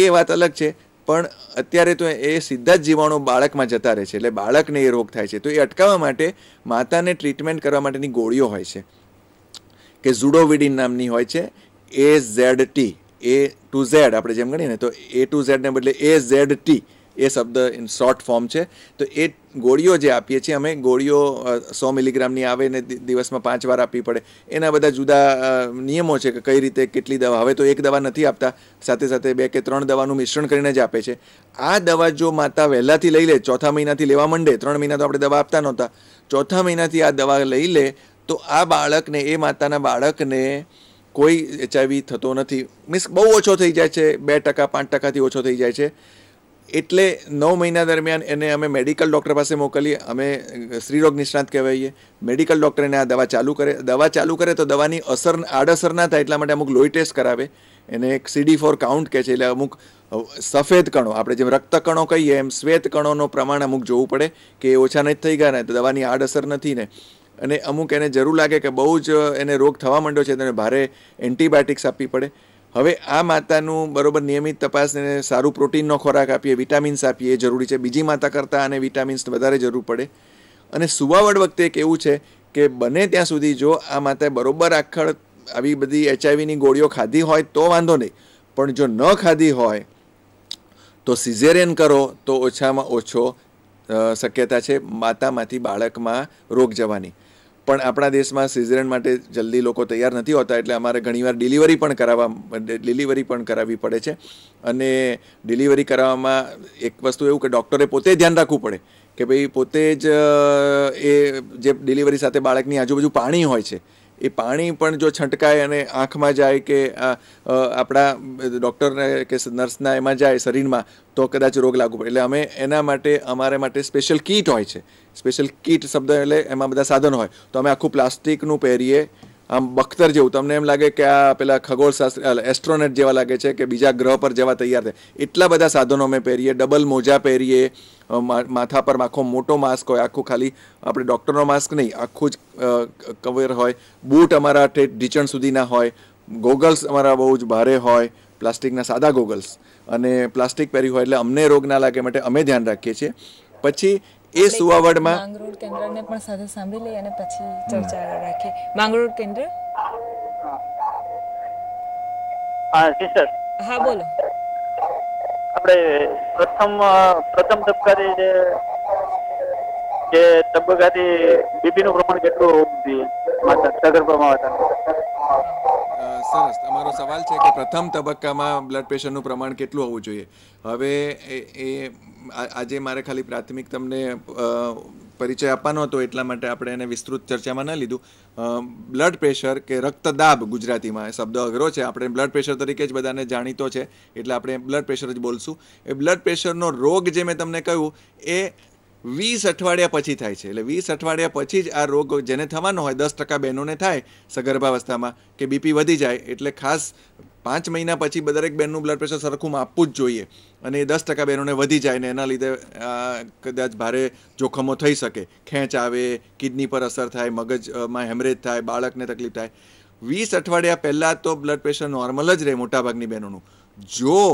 S2: એ વાત અલગ છે પણ અત્યારે તો એ સીધા જ જીવાણુ બાળકમાં જતા રહે છે એટલે બાળકને એ રોગ થાય છે તો એ અટકાવવા માટે માતાને ટ્રીટમેન્ટ કરવા માટેની ગોળીઓ હોય છે કે ઝુડોવિડિન નામની હોય છે A Z T A to Z આપણે જેમ ગણીએ ને તો એ ટુ ઝેડને બદલે એ ઝેડ ટી એ શબ્દ ઇન શોર્ટ ફોર્મ છે તો એ ગોળીઓ જે આપીએ છીએ અમે ગોળીઓ સો મિલીગ્રામની આવે ને દિવસમાં પાંચ વાર આપવી પડે એના બધા જુદા નિયમો છે કે કઈ રીતે કેટલી દવા હવે તો એક દવા નથી આપતા સાથે સાથે બે કે ત્રણ દવાનું મિશ્રણ કરીને જ આપે છે આ દવા જો માતા વહેલાથી લઈ લે ચોથા મહિનાથી લેવા માંડે ત્રણ મહિના તો આપણે દવા આપતા નહોતા ચોથા મહિનાથી આ દવા લઈ લે તો આ બાળકને એ માતાના બાળકને કોઈ એચઆઈવી થતો નથી મીન્સ બહુ ઓછો થઈ જાય છે બે ટકા પાંચ ટકાથી ઓછો થઈ જાય છે એટલે નવ મહિના દરમિયાન એને અમે મેડિકલ ડૉક્ટર પાસે મોકલીએ અમે સ્ત્રીરોગ નિષ્ણાત કહેવાઈએ મેડિકલ ડૉક્ટર એને આ દવા ચાલુ કરે દવા ચાલુ કરે તો દવાની અસર આડઅસર ના થાય એટલા માટે અમુક લોહી ટેસ્ટ કરાવે એને એક સીડી ફોર કાઉન્ટ કહે છે એટલે અમુક સફેદ કણો આપણે જેમ રક્ત કણો કહીએ એમ શ્વેત કણોનો પ્રમાણ અમુક જોવું પડે કે ઓછા નથી થઈ ગયા ને તો દવાની આડઅસર નથી ને અને અમુક એને જરૂર લાગે કે બહુ જ એને રોગ થવા માંડ્યો છે તેને ભારે એન્ટીબાયોટિક્સ આપવી પડે હવે આ માતાનું બરોબર નિયમિત તપાસને સારું પ્રોટીનનો ખોરાક આપીએ વિટામિન્સ આપીએ જરૂરી છે બીજી માતા કરતાં આને વિટામિન્સ વધારે જરૂર પડે અને સુવાવડ વખતે એક એવું છે કે બને ત્યાં સુધી જો આ માતાએ બરોબર આખળ આવી બધી એચઆઈવીની ગોળીઓ ખાધી હોય તો વાંધો નહીં પણ જો ન ખાધી હોય તો સિઝેરિયન કરો તો ઓછામાં ઓછો શક્યતા છે માતામાંથી બાળકમાં રોગ જવાની પણ આપણા દેશમાં સિઝરન માટે જલ્દી લોકો તૈયાર નથી હોતા એટલે અમારે ઘણીવાર ડિલિવરી પણ કરાવવા ડિલિવરી પણ કરાવવી પડે છે અને ડિલિવરી કરાવવામાં એક વસ્તુ એવું કે ડૉક્ટરે પોતે ધ્યાન રાખવું પડે કે ભાઈ પોતે જ એ જે ડિલિવરી સાથે બાળકની આજુબાજુ પાણી હોય છે એ પાણી પણ જો છંટકાય અને આંખમાં જાય કે આપણા ડૉક્ટરને કે નર્સના એમાં જાય શરીરમાં તો કદાચ રોગ લાગુ પડે એટલે અમે એના માટે અમારે માટે સ્પેશિયલ કીટ હોય છે સ્પેશિયલ કીટ શબ્દ એટલે એમાં બધા સાધન હોય તો અમે આખું પ્લાસ્ટિકનું પહેરીએ આમ બખ્તર જેવું તમને એમ લાગે કે આ પેલા ખગોળશાસ્ત્ર એસ્ટ્રોનેટ જેવા લાગે છે કે બીજા ગ્રહ પર જવા તૈયાર થાય એટલા બધા સાધનો અમે પહેરીએ ડબલ મોજા પહેરીએ માથા પર આખો મોટો માસ્ક હોય આખું ખાલી આપણે ડૉક્ટરનો માસ્ક નહીં આખું જ કવર હોય બૂટ અમારા ઠેઠ ઢીચણ સુધીના હોય ગોગલ્સ અમારા બહુ જ ભારે હોય પ્લાસ્ટિકના સાદા ગોગલ્સ અને પ્લાસ્ટિક પહેરી હોય એટલે અમને રોગ ના લાગે માટે અમે ધ્યાન રાખીએ છીએ પછી એ સુવાવડમાં
S1: માંગરોળ કેન્દ્રને પણ સાથે સાંભળી લઈએ અને પછી ચર્ચા રાખીએ માંગરોળ કેન્દ્ર હા સર હા બોલો
S3: આપણે પ્રથમ પ્રથમ તબક્કાથી જે જે તબક્કાથી બીપીનું પ્રમાણ કેટલું હોવું જોઈએ માતા સગર્ભમાં હતા
S2: સરસ તમારો સવાલ છે કે પ્રથમ તબક્કામાં બ્લડ પ્રેશરનું પ્રમાણ કેટલું હોવું જોઈએ હવે એ આજે મારે ખાલી પ્રાથમિક તમને પરિચય આપવાનો હતો એટલા માટે આપણે એને વિસ્તૃત ચર્ચામાં ન લીધું બ્લડ પ્રેશર કે રક્તદાબ ગુજરાતીમાં શબ્દ અઘરો છે આપણે બ્લડ પ્રેશર તરીકે જ બધાને જાણીતો છે એટલે આપણે બ્લડ પ્રેશર જ બોલશું એ બ્લડ પ્રેશરનો રોગ જે મેં તમને કહ્યું એ વીસ અઠવાડિયા પછી થાય છે એટલે વીસ અઠવાડિયા પછી જ આ રોગ જેને થવાનો હોય દસ ટકા બહેનોને થાય સગર્ભાવસ્થામાં કે બીપી વધી જાય એટલે ખાસ પાંચ મહિના પછી દરેક બહેનનું બ્લડ પ્રેશર સરખું આપવું જ જોઈએ અને એ દસ ટકા બહેનોને વધી જાય ને એના લીધે કદાચ ભારે જોખમો થઈ શકે ખેંચ આવે કિડની પર અસર થાય મગજમાં હેમરેજ થાય બાળકને તકલીફ થાય વીસ અઠવાડિયા પહેલાં તો બ્લડ પ્રેશર નોર્મલ જ રહે મોટાભાગની બહેનોનું જો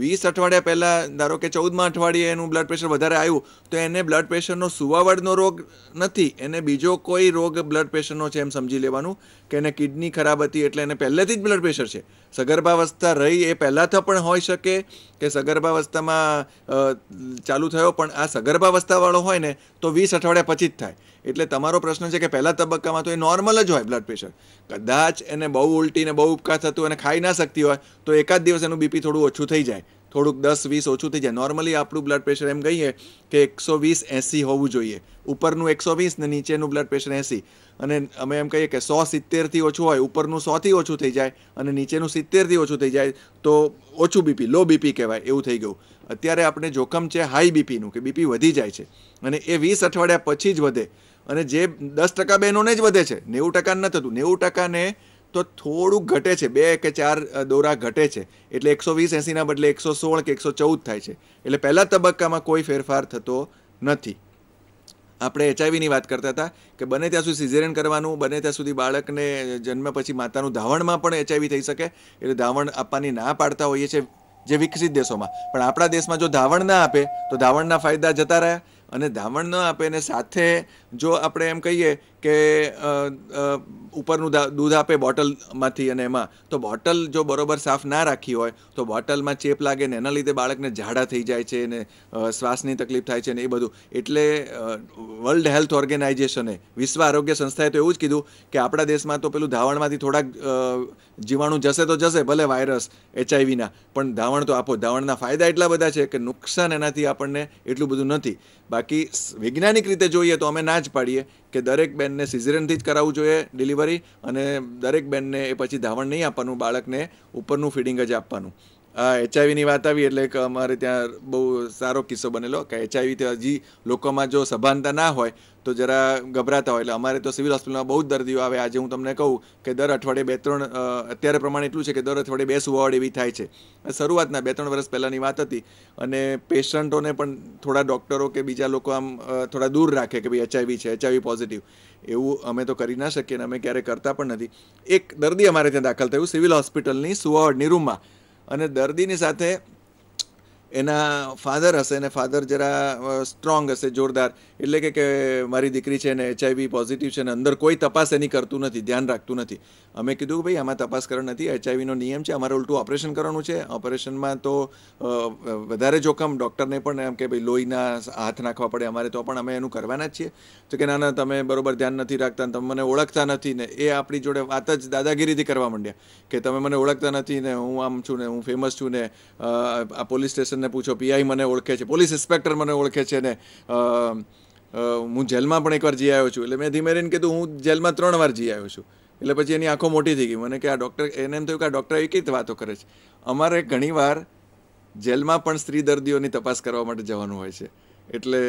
S2: વીસ અઠવાડિયા પહેલાં ધારો કે ચૌદમાં અઠવાડિયે એનું બ્લડ પ્રેશર વધારે આવ્યું તો એને બ્લડ પ્રેશરનો સુવાવડનો રોગ નથી એને બીજો કોઈ રોગ બ્લડ પ્રેશરનો છે એમ સમજી લેવાનું કે એને કિડની ખરાબ હતી એટલે એને પહેલેથી જ બ્લડ પ્રેશર છે સગર્ભાવસ્થા રહી એ પહેલાં તો પણ હોઈ શકે કે સગર્ભાવસ્થામાં ચાલુ થયો પણ આ સગર્ભાવસ્થાવાળો હોય ને તો વીસ અઠવાડિયા પછી જ થાય એટલે તમારો પ્રશ્ન છે કે પહેલા તબક્કામાં તો એ નોર્મલ જ હોય બ્લડ પ્રેશર કદાચ એને બહુ ઉલટીને બહુ ઉપકાર થતું અને ખાઈ ના શકતી હોય તો એકાદ દિવસ એનું બીપી થોડું ઓછું થઈ જાય થોડુંક દસ વીસ ઓછું થઈ જાય નોર્મલી આપણું બ્લડ પ્રેશર એમ કહીએ કે એકસો વીસ એંસી હોવું જોઈએ ઉપરનું એકસો વીસ ને નીચેનું બ્લડ પ્રેશર એંસી અને અમે એમ કહીએ કે સો સિત્તેરથી ઓછું હોય ઉપરનું સોથી ઓછું થઈ જાય અને નીચેનું સિત્તેરથી ઓછું થઈ જાય તો ઓછું બીપી લો બીપી કહેવાય એવું થઈ ગયું અત્યારે આપણે જોખમ છે હાઈ બીપીનું કે બીપી વધી જાય છે અને એ વીસ અઠવાડિયા પછી જ વધે અને જે દસ ટકા બહેનોને જ વધે છે નેવું ટકા નથી થતું નેવું ટકાને તો થોડુંક ઘટે છે બે કે ચાર દોરા ઘટે છે એટલે એકસો વીસ એંસીના બદલે એકસો સોળ કે એકસો ચૌદ થાય છે એટલે પહેલા તબક્કામાં કોઈ ફેરફાર થતો નથી આપણે એચઆઈવીની વાત કરતા હતા કે બને ત્યાં સુધી સિઝેરિયન કરવાનું બને ત્યાં સુધી બાળકને જન્મ પછી માતાનું ધાવણમાં પણ એચઆઈવી થઈ શકે એટલે ધાવણ આપવાની ના પાડતા હોઈએ છીએ જે વિકસિત દેશોમાં પણ આપણા દેશમાં જો ધાવણ ના આપે તો ધાવણના ફાયદા જતા રહ્યા અને ધામણ ન આપે ને સાથે જો આપણે એમ કહીએ કે ઉપરનું દૂધ આપે બોટલમાંથી અને એમાં તો બોટલ જો બરોબર સાફ ના રાખી હોય તો બોટલમાં ચેપ લાગે ને એના લીધે બાળકને ઝાડા થઈ જાય છે ને શ્વાસની તકલીફ થાય છે ને એ બધું એટલે વર્લ્ડ હેલ્થ ઓર્ગેનાઇઝેશને વિશ્વ આરોગ્ય સંસ્થાએ તો એવું જ કીધું કે આપણા દેશમાં તો પેલું ધાવણમાંથી થોડાક જીવાણું જશે તો જશે ભલે વાયરસ એચઆઈવીના પણ ધાવણ તો આપો ધાવણના ફાયદા એટલા બધા છે કે નુકસાન એનાથી આપણને એટલું બધું નથી બાકી વૈજ્ઞાનિક રીતે જોઈએ તો અમે ના જ પાડીએ કે દરેક બેનને સિઝરનથી જ કરાવવું જોઈએ ડિલિવરી અને દરેક બેનને એ પછી ધાવણ નહીં આપવાનું બાળકને ઉપરનું ફીડિંગ જ આપવાનું આ એચઆઈવીની વાત આવી એટલે અમારે ત્યાં બહુ સારો કિસ્સો બનેલો કે એચઆઈવી હજી લોકોમાં જો સભાનતા ના હોય તો જરા ગભરાતા હોય એટલે અમારે તો સિવિલ હોસ્પિટલમાં બહુ જ દર્દીઓ આવે આજે હું તમને કહું કે દર અઠવાડિયે બે ત્રણ અત્યારે પ્રમાણે એટલું છે કે દર અઠવાડિયે બે સુવાવડ એવી થાય છે શરૂઆતના બે ત્રણ વર્ષ પહેલાંની વાત હતી અને પેશન્ટોને પણ થોડા ડૉક્ટરો કે બીજા લોકો આમ થોડા દૂર રાખે કે ભાઈ એચઆઈવી છે એચઆઈવી પોઝિટિવ એવું અમે તો કરી ના શકીએ અને અમે ક્યારેય કરતા પણ નથી એક દર્દી અમારે ત્યાં દાખલ થયું સિવિલ હોસ્પિટલની સુવાવડની રૂમમાં અને દર્દીની સાથે એના ફાધર હશે ને ફાધર જરા સ્ટ્રોંગ હશે જોરદાર એટલે કે મારી દીકરી છે ને એચઆઈવી પોઝિટિવ છે ને અંદર કોઈ તપાસ એની કરતું નથી ધ્યાન રાખતું નથી અમે કીધું કે ભાઈ આમાં તપાસ કરવા નથી એચઆઈવીનો નિયમ છે અમારે ઉલટું ઓપરેશન કરવાનું છે ઓપરેશનમાં તો વધારે જોખમ ડૉક્ટરને પણ એમ કે ભાઈ લોહીના હાથ નાખવા પડે અમારે તો પણ અમે એનું કરવાના જ છીએ તો કે ના ના તમે બરોબર ધ્યાન નથી રાખતા તમે મને ઓળખતા નથી ને એ આપણી જોડે વાત જ દાદાગીરીથી કરવા માંડ્યા કે તમે મને ઓળખતા નથી ને હું આમ છું ને હું ફેમસ છું ને આ પોલીસ સ્ટેશનને પૂછો પીઆઈ મને ઓળખે છે પોલીસ ઇન્સ્પેક્ટર મને ઓળખે છે ને હું જેલમાં પણ એકવાર જઈ આવ્યો છું એટલે મેં ધીમે રહીને કીધું હું જેલમાં ત્રણ વાર જઈ આવ્યો છું એટલે પછી એની આંખો મોટી થઈ ગઈ મને કે આ ડૉક્ટર એને એમ થયું કે આ ડૉક્ટર એ કઈ વાતો કરે છે અમારે ઘણીવાર જેલમાં પણ સ્ત્રી દર્દીઓની તપાસ કરવા માટે જવાનું હોય છે એટલે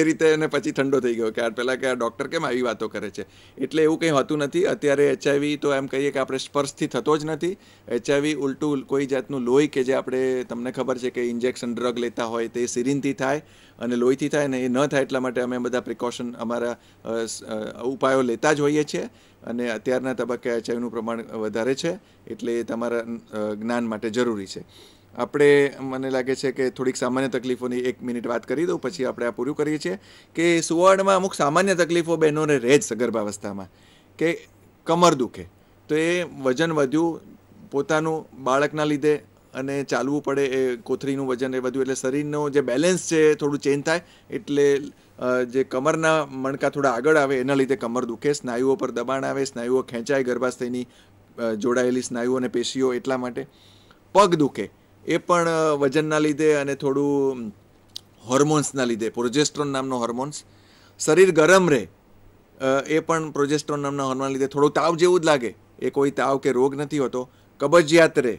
S2: એ રીતે એને પછી ઠંડો થઈ ગયો કે આ પહેલાં કે આ ડૉક્ટર કેમ આવી વાતો કરે છે એટલે એવું કંઈ હોતું નથી અત્યારે એચઆઈવી તો એમ કહીએ કે આપણે સ્પર્શથી થતો જ નથી એચઆઈવી ઉલટું કોઈ જાતનું લોહી કે જે આપણે તમને ખબર છે કે ઇન્જેક્શન ડ્રગ લેતા હોય તે સિરિનથી થાય અને લોહીથી થાય ને એ ન થાય એટલા માટે અમે બધા પ્રિકોશન અમારા ઉપાયો લેતા જ હોઈએ છીએ અને અત્યારના તબક્કે એચઆઈવીનું પ્રમાણ વધારે છે એટલે એ તમારા જ્ઞાન માટે જરૂરી છે આપણે મને લાગે છે કે થોડીક સામાન્ય તકલીફોની એક મિનિટ વાત કરી દઉં પછી આપણે આ પૂરું કરીએ છીએ કે સુવર્ણમાં અમુક સામાન્ય તકલીફો બહેનોને રહે જ સગર્ભાવસ્થામાં કે કમર દુખે તો એ વજન વધ્યું પોતાનું બાળકના લીધે અને ચાલવું પડે એ કોથળીનું વજન એ વધ્યું એટલે શરીરનો જે બેલેન્સ છે થોડું ચેન્જ થાય એટલે જે કમરના મણકા થોડા આગળ આવે એના લીધે કમર દુખે સ્નાયુઓ પર દબાણ આવે સ્નાયુઓ ખેંચાય ગર્ભાશયની જોડાયેલી સ્નાયુઓ અને પેશીઓ એટલા માટે પગ દુખે એ પણ વજનના લીધે અને થોડું હોર્મોન્સના લીધે પ્રોજેસ્ટ્રોન નામનો હોર્મોન્સ શરીર ગરમ રહે એ પણ પ્રોજેસ્ટ્રોન નામના હોર્મોન લીધે થોડું તાવ જેવું જ લાગે એ કોઈ તાવ કે રોગ નથી હોતો કબજિયાત રહે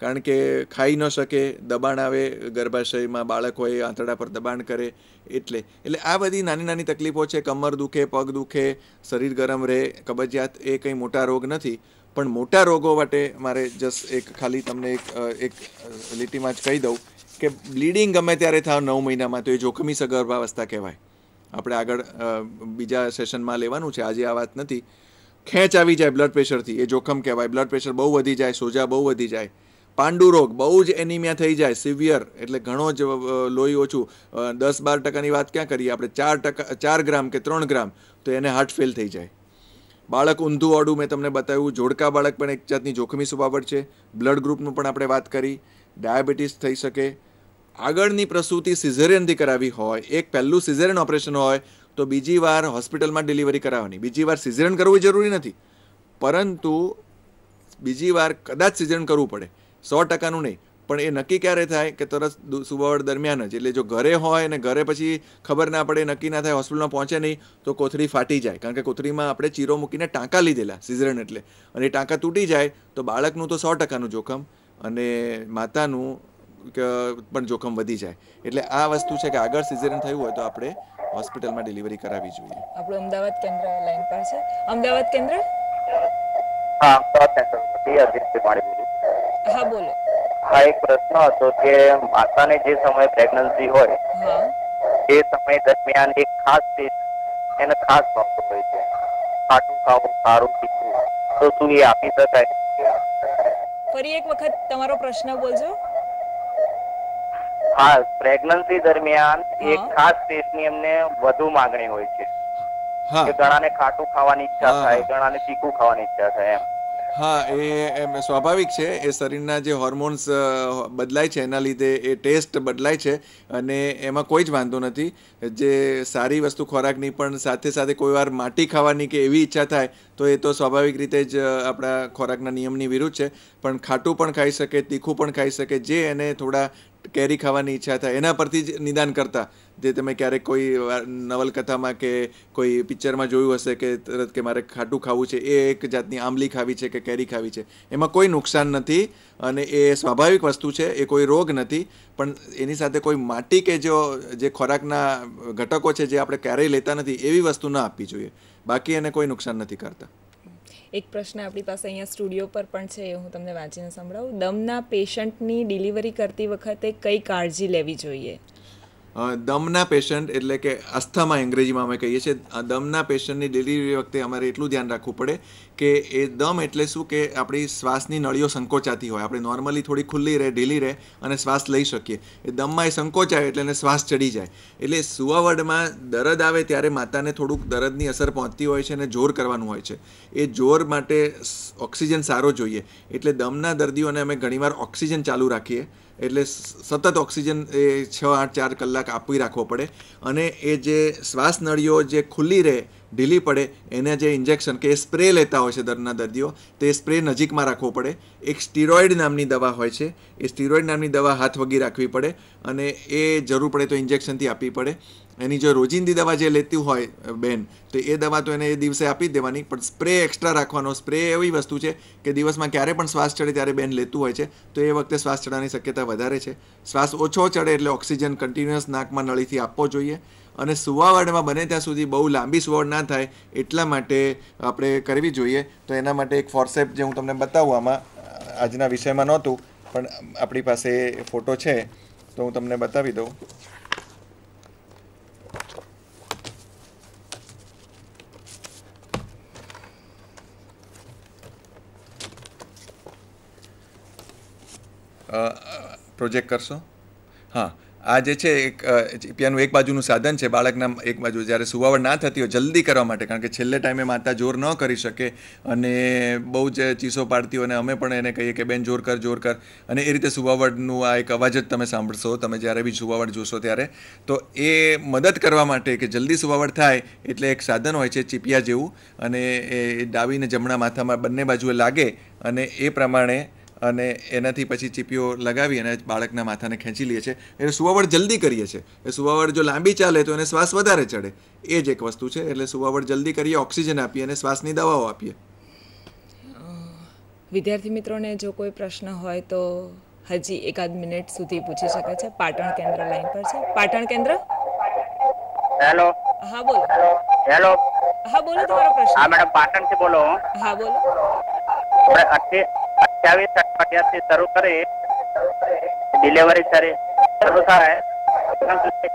S2: કારણ કે ખાઈ ન શકે દબાણ આવે ગર્ભાશયમાં બાળક હોય આંતરડા પર દબાણ કરે એટલે એટલે આ બધી નાની નાની તકલીફો છે કમર દુખે પગ દુખે શરીર ગરમ રહે કબજિયાત એ કંઈ મોટા રોગ નથી પણ મોટા રોગો માટે મારે જસ્ટ એક ખાલી તમને એક એક લીટીમાં જ કહી દઉં કે બ્લીડિંગ ગમે ત્યારે થાય નવ મહિનામાં તો એ જોખમી સગર્ભાવસ્થા કહેવાય આપણે આગળ બીજા સેશનમાં લેવાનું છે આજે આ વાત નથી ખેંચ આવી જાય બ્લડ પ્રેશરથી એ જોખમ કહેવાય બ્લડ પ્રેશર બહુ વધી જાય સોજા બહુ વધી જાય પાંડુરોગ બહુ જ એનિમિયા થઈ જાય સિવિયર એટલે ઘણો જ લોહી ઓછું દસ બાર ટકાની વાત ક્યાં કરીએ આપણે ચાર ટકા ચાર ગ્રામ કે ત્રણ ગ્રામ તો એને હાર્ટ ફેલ થઈ જાય બાળક ઊંધું વાળું મેં તમને બતાવ્યું જોડકા બાળક પણ એક જાતની જોખમી સ્વભાવટ છે બ્લડ ગ્રુપનું પણ આપણે વાત કરી ડાયાબિટીસ થઈ શકે આગળની પ્રસૂતિ સિઝેરિયનથી કરાવી હોય એક પહેલું સિઝેરિયન ઓપરેશન હોય તો બીજી વાર હોસ્પિટલમાં ડિલિવરી કરાવવાની બીજી વાર સિઝેરિયન કરવું જરૂરી નથી પરંતુ બીજી વાર કદાચ સિઝેરિયન કરવું પડે સો ટકાનું નહીં પણ એ નક્કી ક્યારે થાય કે તરત સુવાવડ દરમિયાન જ એટલે જો ઘરે હોય અને ઘરે પછી ખબર ના પડે નક્કી ના થાય હોસ્પિટલમાં પહોંચે નહીં તો કોથળી ફાટી જાય કારણ કે કોથળીમાં આપણે ચીરો મૂકીને ટાંકા લીધેલા સિઝરન એટલે અને એ ટાંકા તૂટી જાય તો બાળકનું તો સો ટકાનું જોખમ અને માતાનું પણ જોખમ વધી જાય એટલે આ વસ્તુ છે કે આગળ સિઝરન થયું હોય તો આપણે હોસ્પિટલમાં ડિલિવરી કરાવી જોઈએ
S1: આપણું અમદાવાદ કેન્દ્ર લાઈન પર છે અમદાવાદ કેન્દ્ર હા હા બોલો
S3: હા એક પ્રશ્ન હતો કે માતાને જે સમયે પ્રેગ્નન્સી હોય એ સમય દરમિયાન એક ખાસ એને ખાસ ભાવતો હોય છે ખાટું ખાવું સારું પીવું તો શું એ આપી શકાય
S1: ફરી એક વખત તમારો પ્રશ્ન બોલજો
S3: હા પ્રેગ્નન્સી દરમિયાન એક ખાસ ટેસ્ટની એમને વધુ માંગણી હોય છે કે ઘણાને ખાટું ખાવાની ઈચ્છા થાય ઘણાને તીખું ખાવાની ઈચ્છા થાય એમ
S2: હા એ એમ સ્વાભાવિક છે એ શરીરના જે હોર્મોન્સ બદલાય છે એના લીધે એ ટેસ્ટ બદલાય છે અને એમાં કોઈ જ વાંધો નથી જે સારી વસ્તુ ખોરાકની પણ સાથે સાથે કોઈવાર માટી ખાવાની કે એવી ઈચ્છા થાય તો એ તો સ્વાભાવિક રીતે જ આપણા ખોરાકના નિયમની વિરુદ્ધ છે પણ ખાટું પણ ખાઈ શકે તીખું પણ ખાઈ શકે જે એને થોડા કેરી ખાવાની ઈચ્છા થાય એના પરથી જ નિદાન કરતા જે તમે ક્યારેક કોઈ નવલકથામાં કે કોઈ પિક્ચરમાં જોયું હશે કે તરત કે મારે ખાટું ખાવું છે એ એક જાતની આંબલી ખાવી છે કે કેરી ખાવી છે એમાં કોઈ નુકસાન નથી અને એ સ્વાભાવિક વસ્તુ છે એ કોઈ રોગ નથી પણ એની સાથે કોઈ માટી કે જો જે ખોરાકના ઘટકો છે જે આપણે ક્યારેય લેતા નથી એવી વસ્તુ ન આપવી જોઈએ બાકી એને કોઈ નુકસાન નથી કરતા
S1: એક પ્રશ્ન આપણી પાસે અહીંયા સ્ટુડિયો પર પણ છે એ હું તમને વાંચીને સંભળાવું દમના પેશન્ટની ડિલિવરી કરતી વખતે કઈ કાળજી લેવી જોઈએ
S2: દમના પેશન્ટ એટલે કે અસ્થામાં અંગ્રેજીમાં અમે કહીએ છીએ દમના પેશન્ટની ડિલિવરી વખતે અમારે એટલું ધ્યાન રાખવું પડે કે એ દમ એટલે શું કે આપણી શ્વાસની નળીઓ સંકોચાતી હોય આપણે નોર્મલી થોડી ખુલ્લી રહે ઢીલી રહે અને શ્વાસ લઈ શકીએ એ દમમાં એ સંકોચાય એટલે એને શ્વાસ ચડી જાય એટલે સુવાવડમાં દરદ આવે ત્યારે માતાને થોડુંક દરદની અસર પહોંચતી હોય છે અને જોર કરવાનું હોય છે એ જોર માટે ઓક્સિજન સારો જોઈએ એટલે દમના દર્દીઓને અમે ઘણીવાર ઓક્સિજન ચાલુ રાખીએ એટલે સતત ઓક્સિજન એ છ આઠ ચાર કલાક આપી રાખવો પડે અને એ જે શ્વાસ નળીઓ જે ખુલ્લી રહે ઢીલી પડે એને જે ઇન્જેક્શન કે સ્પ્રે લેતા હોય છે દરના દર્દીઓ તે સ્પ્રે નજીકમાં રાખવો પડે એક સ્ટીરોઇડ નામની દવા હોય છે એ સ્ટીરોઇડ નામની દવા હાથ વગી રાખવી પડે અને એ જરૂર પડે તો ઇન્જેક્શનથી આપવી પડે એની જો રોજિંદી દવા જે લેતી હોય બેન તો એ દવા તો એને એ દિવસે આપી દેવાની પણ સ્પ્રે એક્સ્ટ્રા રાખવાનો સ્પ્રે એવી વસ્તુ છે કે દિવસમાં ક્યારે પણ શ્વાસ ચડે ત્યારે બેન લેતું હોય છે તો એ વખતે શ્વાસ ચડવાની શક્યતા વધારે છે શ્વાસ ઓછો ચડે એટલે ઓક્સિજન કન્ટિન્યુઅસ નાકમાં નળીથી આપવો જોઈએ અને સુવાવડમાં બને ત્યાં સુધી બહુ લાંબી સુવાવડ ના થાય એટલા માટે આપણે કરવી જોઈએ તો એના માટે એક ફોર્સેપ જે હું તમને બતાવું આમાં આજના વિષયમાં નહોતું પણ આપણી પાસે ફોટો છે તો હું તમને બતાવી દઉં પ્રોજેક્ટ કરશો હા આ જે છે એક પીઆનું એક બાજુનું સાધન છે બાળકના એક બાજુ જ્યારે સુવાવડ ના થતી હોય જલ્દી કરવા માટે કારણ કે છેલ્લે ટાઈમે માતા જોર ન કરી શકે અને બહુ જ ચીસો પાડતી હોય અને અમે પણ એને કહીએ કે બેન જોર કર જોર કર અને એ રીતે સુવાવડનું આ એક અવાજ જ તમે સાંભળશો તમે જ્યારે બી સુવાવડ જોશો ત્યારે તો એ મદદ કરવા માટે કે જલ્દી સુવાવડ થાય એટલે એક સાધન હોય છે ચીપિયા જેવું અને એ ડાબીને જમણા માથામાં બંને બાજુએ લાગે અને એ પ્રમાણે અને એનાથી પછી ચીપીઓ લગાવી અને બાળકના માથાને ખેંચી લઈએ છીએ એટલે સુવાવડ જલ્દી કરીએ છીએ એ સુવાવડ જો લાંબી ચાલે તો એને શ્વાસ વધારે ચડે એ જ એક વસ્તુ છે એટલે સુવાવડ જલ્દી કરીએ ઓક્સિજન આપીએ અને શ્વાસની દવાઓ આપીએ
S1: વિદ્યાર્થી મિત્રોને જો કોઈ પ્રશ્ન હોય તો હજી એકાદ મિનિટ સુધી પૂછી શકે છે પાટણ કેન્દ્ર લાઈન પર છે પાટણ કેન્દ્ર
S3: હેલો હા બોલો હેલો હા બોલો તમારો પ્રશ્ન હા મેડમ પાટણ બોલો હા બોલો અઠ્યાવીસ અઠવાડિયા થી શરૂ કરી ડિલિવરી કરી શરૂ થાય ને અઠ્યાવીસ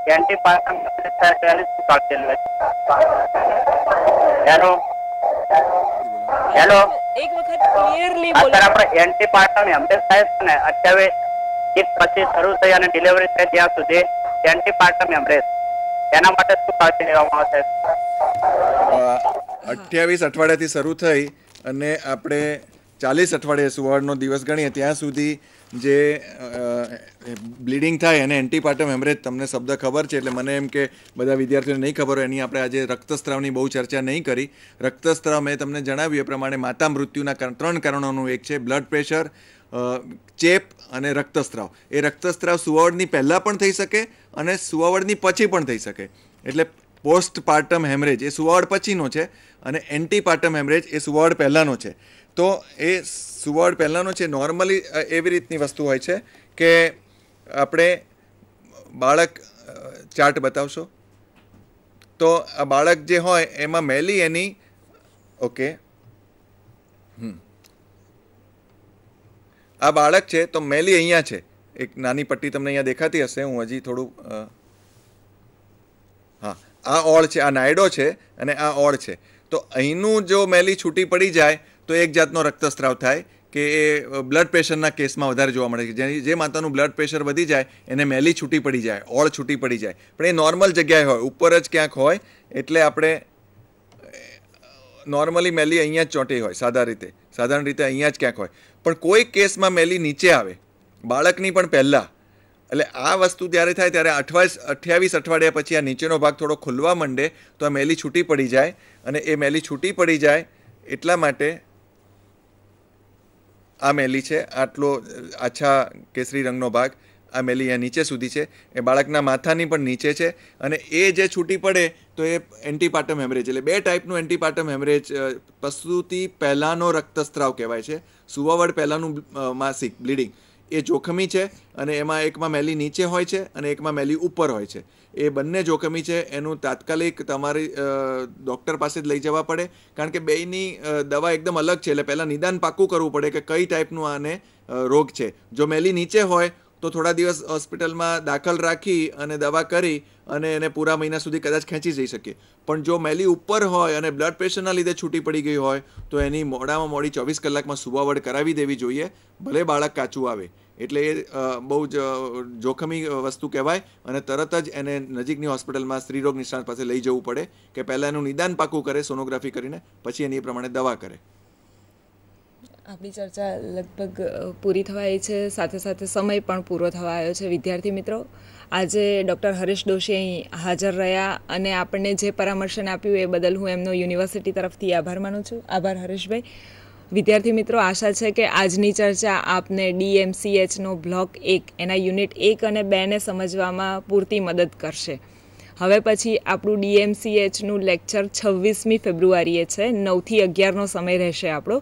S3: એક પછી શરૂ થઈ અને ડિલિવરી થઈ ત્યાં સુધી એન્ટી પાર્ટમ એના માટે શું કાળજી લેવામાં આવશે
S2: અઠ્યાવીસ અઠવાડિયાથી શરૂ થઈ અને આપણે ચાલીસ અઠવાડિયે સુવાળનો દિવસ ગણીએ ત્યાં સુધી જે બ્લીડિંગ થાય એને એન્ટીપાર્ટમ હેમરેજ તમને શબ્દ ખબર છે એટલે મને એમ કે બધા વિદ્યાર્થીઓને નહીં ખબર હોય એની આપણે આજે રક્તસ્ત્રાવની બહુ ચર્ચા નહીં કરી રક્તસ્ત્રાવ મેં તમને જણાવ્યું એ પ્રમાણે માતા મૃત્યુના ત્રણ કારણોનું એક છે બ્લડ પ્રેશર ચેપ અને રક્તસ્ત્રાવ એ રક્તસ્ત્રાવ સુવાવડની પહેલાં પણ થઈ શકે અને સુવાવડની પછી પણ થઈ શકે એટલે પોસ્ટ પાર્ટમ હેમરેજ એ સુવાવડ પછીનો છે અને એન્ટીપાર્ટમ હેમરેજ એ સુવાવડ પહેલાંનો છે તો એ સુવર્ડ પહેલાંનો છે નોર્મલી એવી રીતની વસ્તુ હોય છે કે આપણે બાળક ચાર્ટ બતાવશો તો આ બાળક જે હોય એમાં મેલી એની ઓકે આ બાળક છે તો મેલી અહીંયા છે એક નાની પટ્ટી તમને અહીંયા દેખાતી હશે હું હજી થોડું હા આ ઓળ છે આ નાયડો છે અને આ ઓળ છે તો અહીંનું જો મેલી છૂટી પડી જાય તો એક જાતનો રક્તસ્રાવ થાય કે એ બ્લડ પ્રેશરના કેસમાં વધારે જોવા મળે છે જેની જે માતાનું બ્લડ પ્રેશર વધી જાય એને મેલી છૂટી પડી જાય ઓળ છૂટી પડી જાય પણ એ નોર્મલ જગ્યાએ હોય ઉપર જ ક્યાંક હોય એટલે આપણે નોર્મલી મેલી અહીંયા જ ચોંટી હોય સાદા રીતે સાધારણ રીતે અહીંયા જ ક્યાંક હોય પણ કોઈ કેસમાં મેલી નીચે આવે બાળકની પણ પહેલાં એટલે આ વસ્તુ ત્યારે થાય ત્યારે અઠવાસ અઠ્યાવીસ અઠવાડિયા પછી આ નીચેનો ભાગ થોડો ખુલવા માંડે તો આ મેલી છૂટી પડી જાય અને એ મેલી છૂટી પડી જાય એટલા માટે આ મેલી છે આટલો આછા કેસરી રંગનો ભાગ આ મેલી અહીંયા નીચે સુધી છે એ બાળકના માથાની પણ નીચે છે અને એ જે છૂટી પડે તો એ એન્ટીપાર્ટમ હેમરેજ એટલે બે ટાઈપનું એન્ટીપાર્ટમ હેમરેજ પ્રસૂતિ પહેલાંનો રક્તસ્ત્રાવ કહેવાય છે સુવાવડ પહેલાંનું માસિક બ્લીડિંગ એ જોખમી છે અને એમાં એકમાં મેલી નીચે હોય છે અને એકમાં મેલી ઉપર હોય છે એ બંને જોખમી છે એનું તાત્કાલિક તમારી ડૉક્ટર પાસે જ લઈ જવા પડે કારણ કે બેયની દવા એકદમ અલગ છે એટલે પહેલાં નિદાન પાક્કું કરવું પડે કે કઈ ટાઈપનું આને રોગ છે જો મેલી નીચે હોય તો થોડા દિવસ હોસ્પિટલમાં દાખલ રાખી અને દવા કરી અને એને પૂરા મહિના સુધી કદાચ ખેંચી જઈ શકીએ પણ જો મેલી ઉપર હોય અને બ્લડ પ્રેશરના લીધે છૂટી પડી ગઈ હોય તો એની મોડામાં મોડી ચોવીસ કલાકમાં સુવાવડ કરાવી દેવી જોઈએ ભલે બાળક કાચું આવે એટલે એ બહુ જ જોખમી વસ્તુ કહેવાય અને તરત જ એને નજીકની હોસ્પિટલમાં સ્ત્રીરોગ નિષ્ણાત પાસે લઈ જવું પડે કે પહેલાં એનું નિદાન પાકું કરે સોનોગ્રાફી કરીને પછી એની એ પ્રમાણે દવા કરે
S1: આપણી ચર્ચા લગભગ પૂરી થવા આવી છે સાથે સાથે સમય પણ પૂરો થવા આવ્યો છે વિદ્યાર્થી મિત્રો આજે ડૉક્ટર હરીશ દોશી અહીં હાજર રહ્યા અને આપણને જે પરામર્શન આપ્યું એ બદલ હું એમનો યુનિવર્સિટી તરફથી આભાર માનું છું આભાર હરીશભાઈ વિદ્યાર્થી મિત્રો આશા છે કે આજની ચર્ચા આપને ડીએમસીએચનો બ્લોક એક એના યુનિટ એક અને બેને સમજવામાં પૂરતી મદદ કરશે હવે પછી આપણું ડીએમસીએચનું લેક્ચર છવ્વીસમી ફેબ્રુઆરીએ છે નવથી અગિયારનો સમય રહેશે આપણો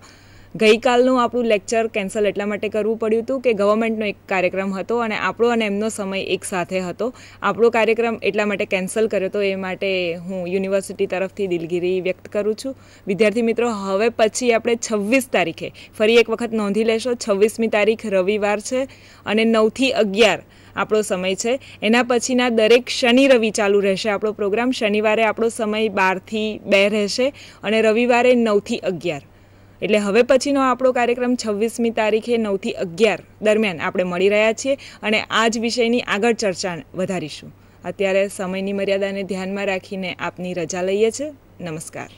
S1: ગઈકાલનું આપણું લેક્ચર કેન્સલ એટલા માટે કરવું પડ્યું હતું કે ગવર્મેન્ટનો એક કાર્યક્રમ હતો અને આપણો અને એમનો સમય એક સાથે હતો આપણો કાર્યક્રમ એટલા માટે કેન્સલ કર્યો હતો એ માટે હું યુનિવર્સિટી તરફથી દિલગીરી વ્યક્ત કરું છું વિદ્યાર્થી મિત્રો હવે પછી આપણે છવ્વીસ તારીખે ફરી એક વખત નોંધી લેશો છવ્વીસમી તારીખ રવિવાર છે અને નવથી અગિયાર આપણો સમય છે એના પછીના દરેક શનિ રવિ ચાલુ રહેશે આપણો પ્રોગ્રામ શનિવારે આપણો સમય બારથી બે રહેશે અને રવિવારે નવથી અગિયાર એટલે હવે પછીનો આપણો કાર્યક્રમ છવ્વીસમી તારીખે નવથી અગિયાર દરમિયાન આપણે મળી રહ્યા છીએ અને આ જ વિષયની આગળ ચર્ચા વધારીશું અત્યારે સમયની મર્યાદાને ધ્યાનમાં રાખીને આપની રજા લઈએ છીએ નમસ્કાર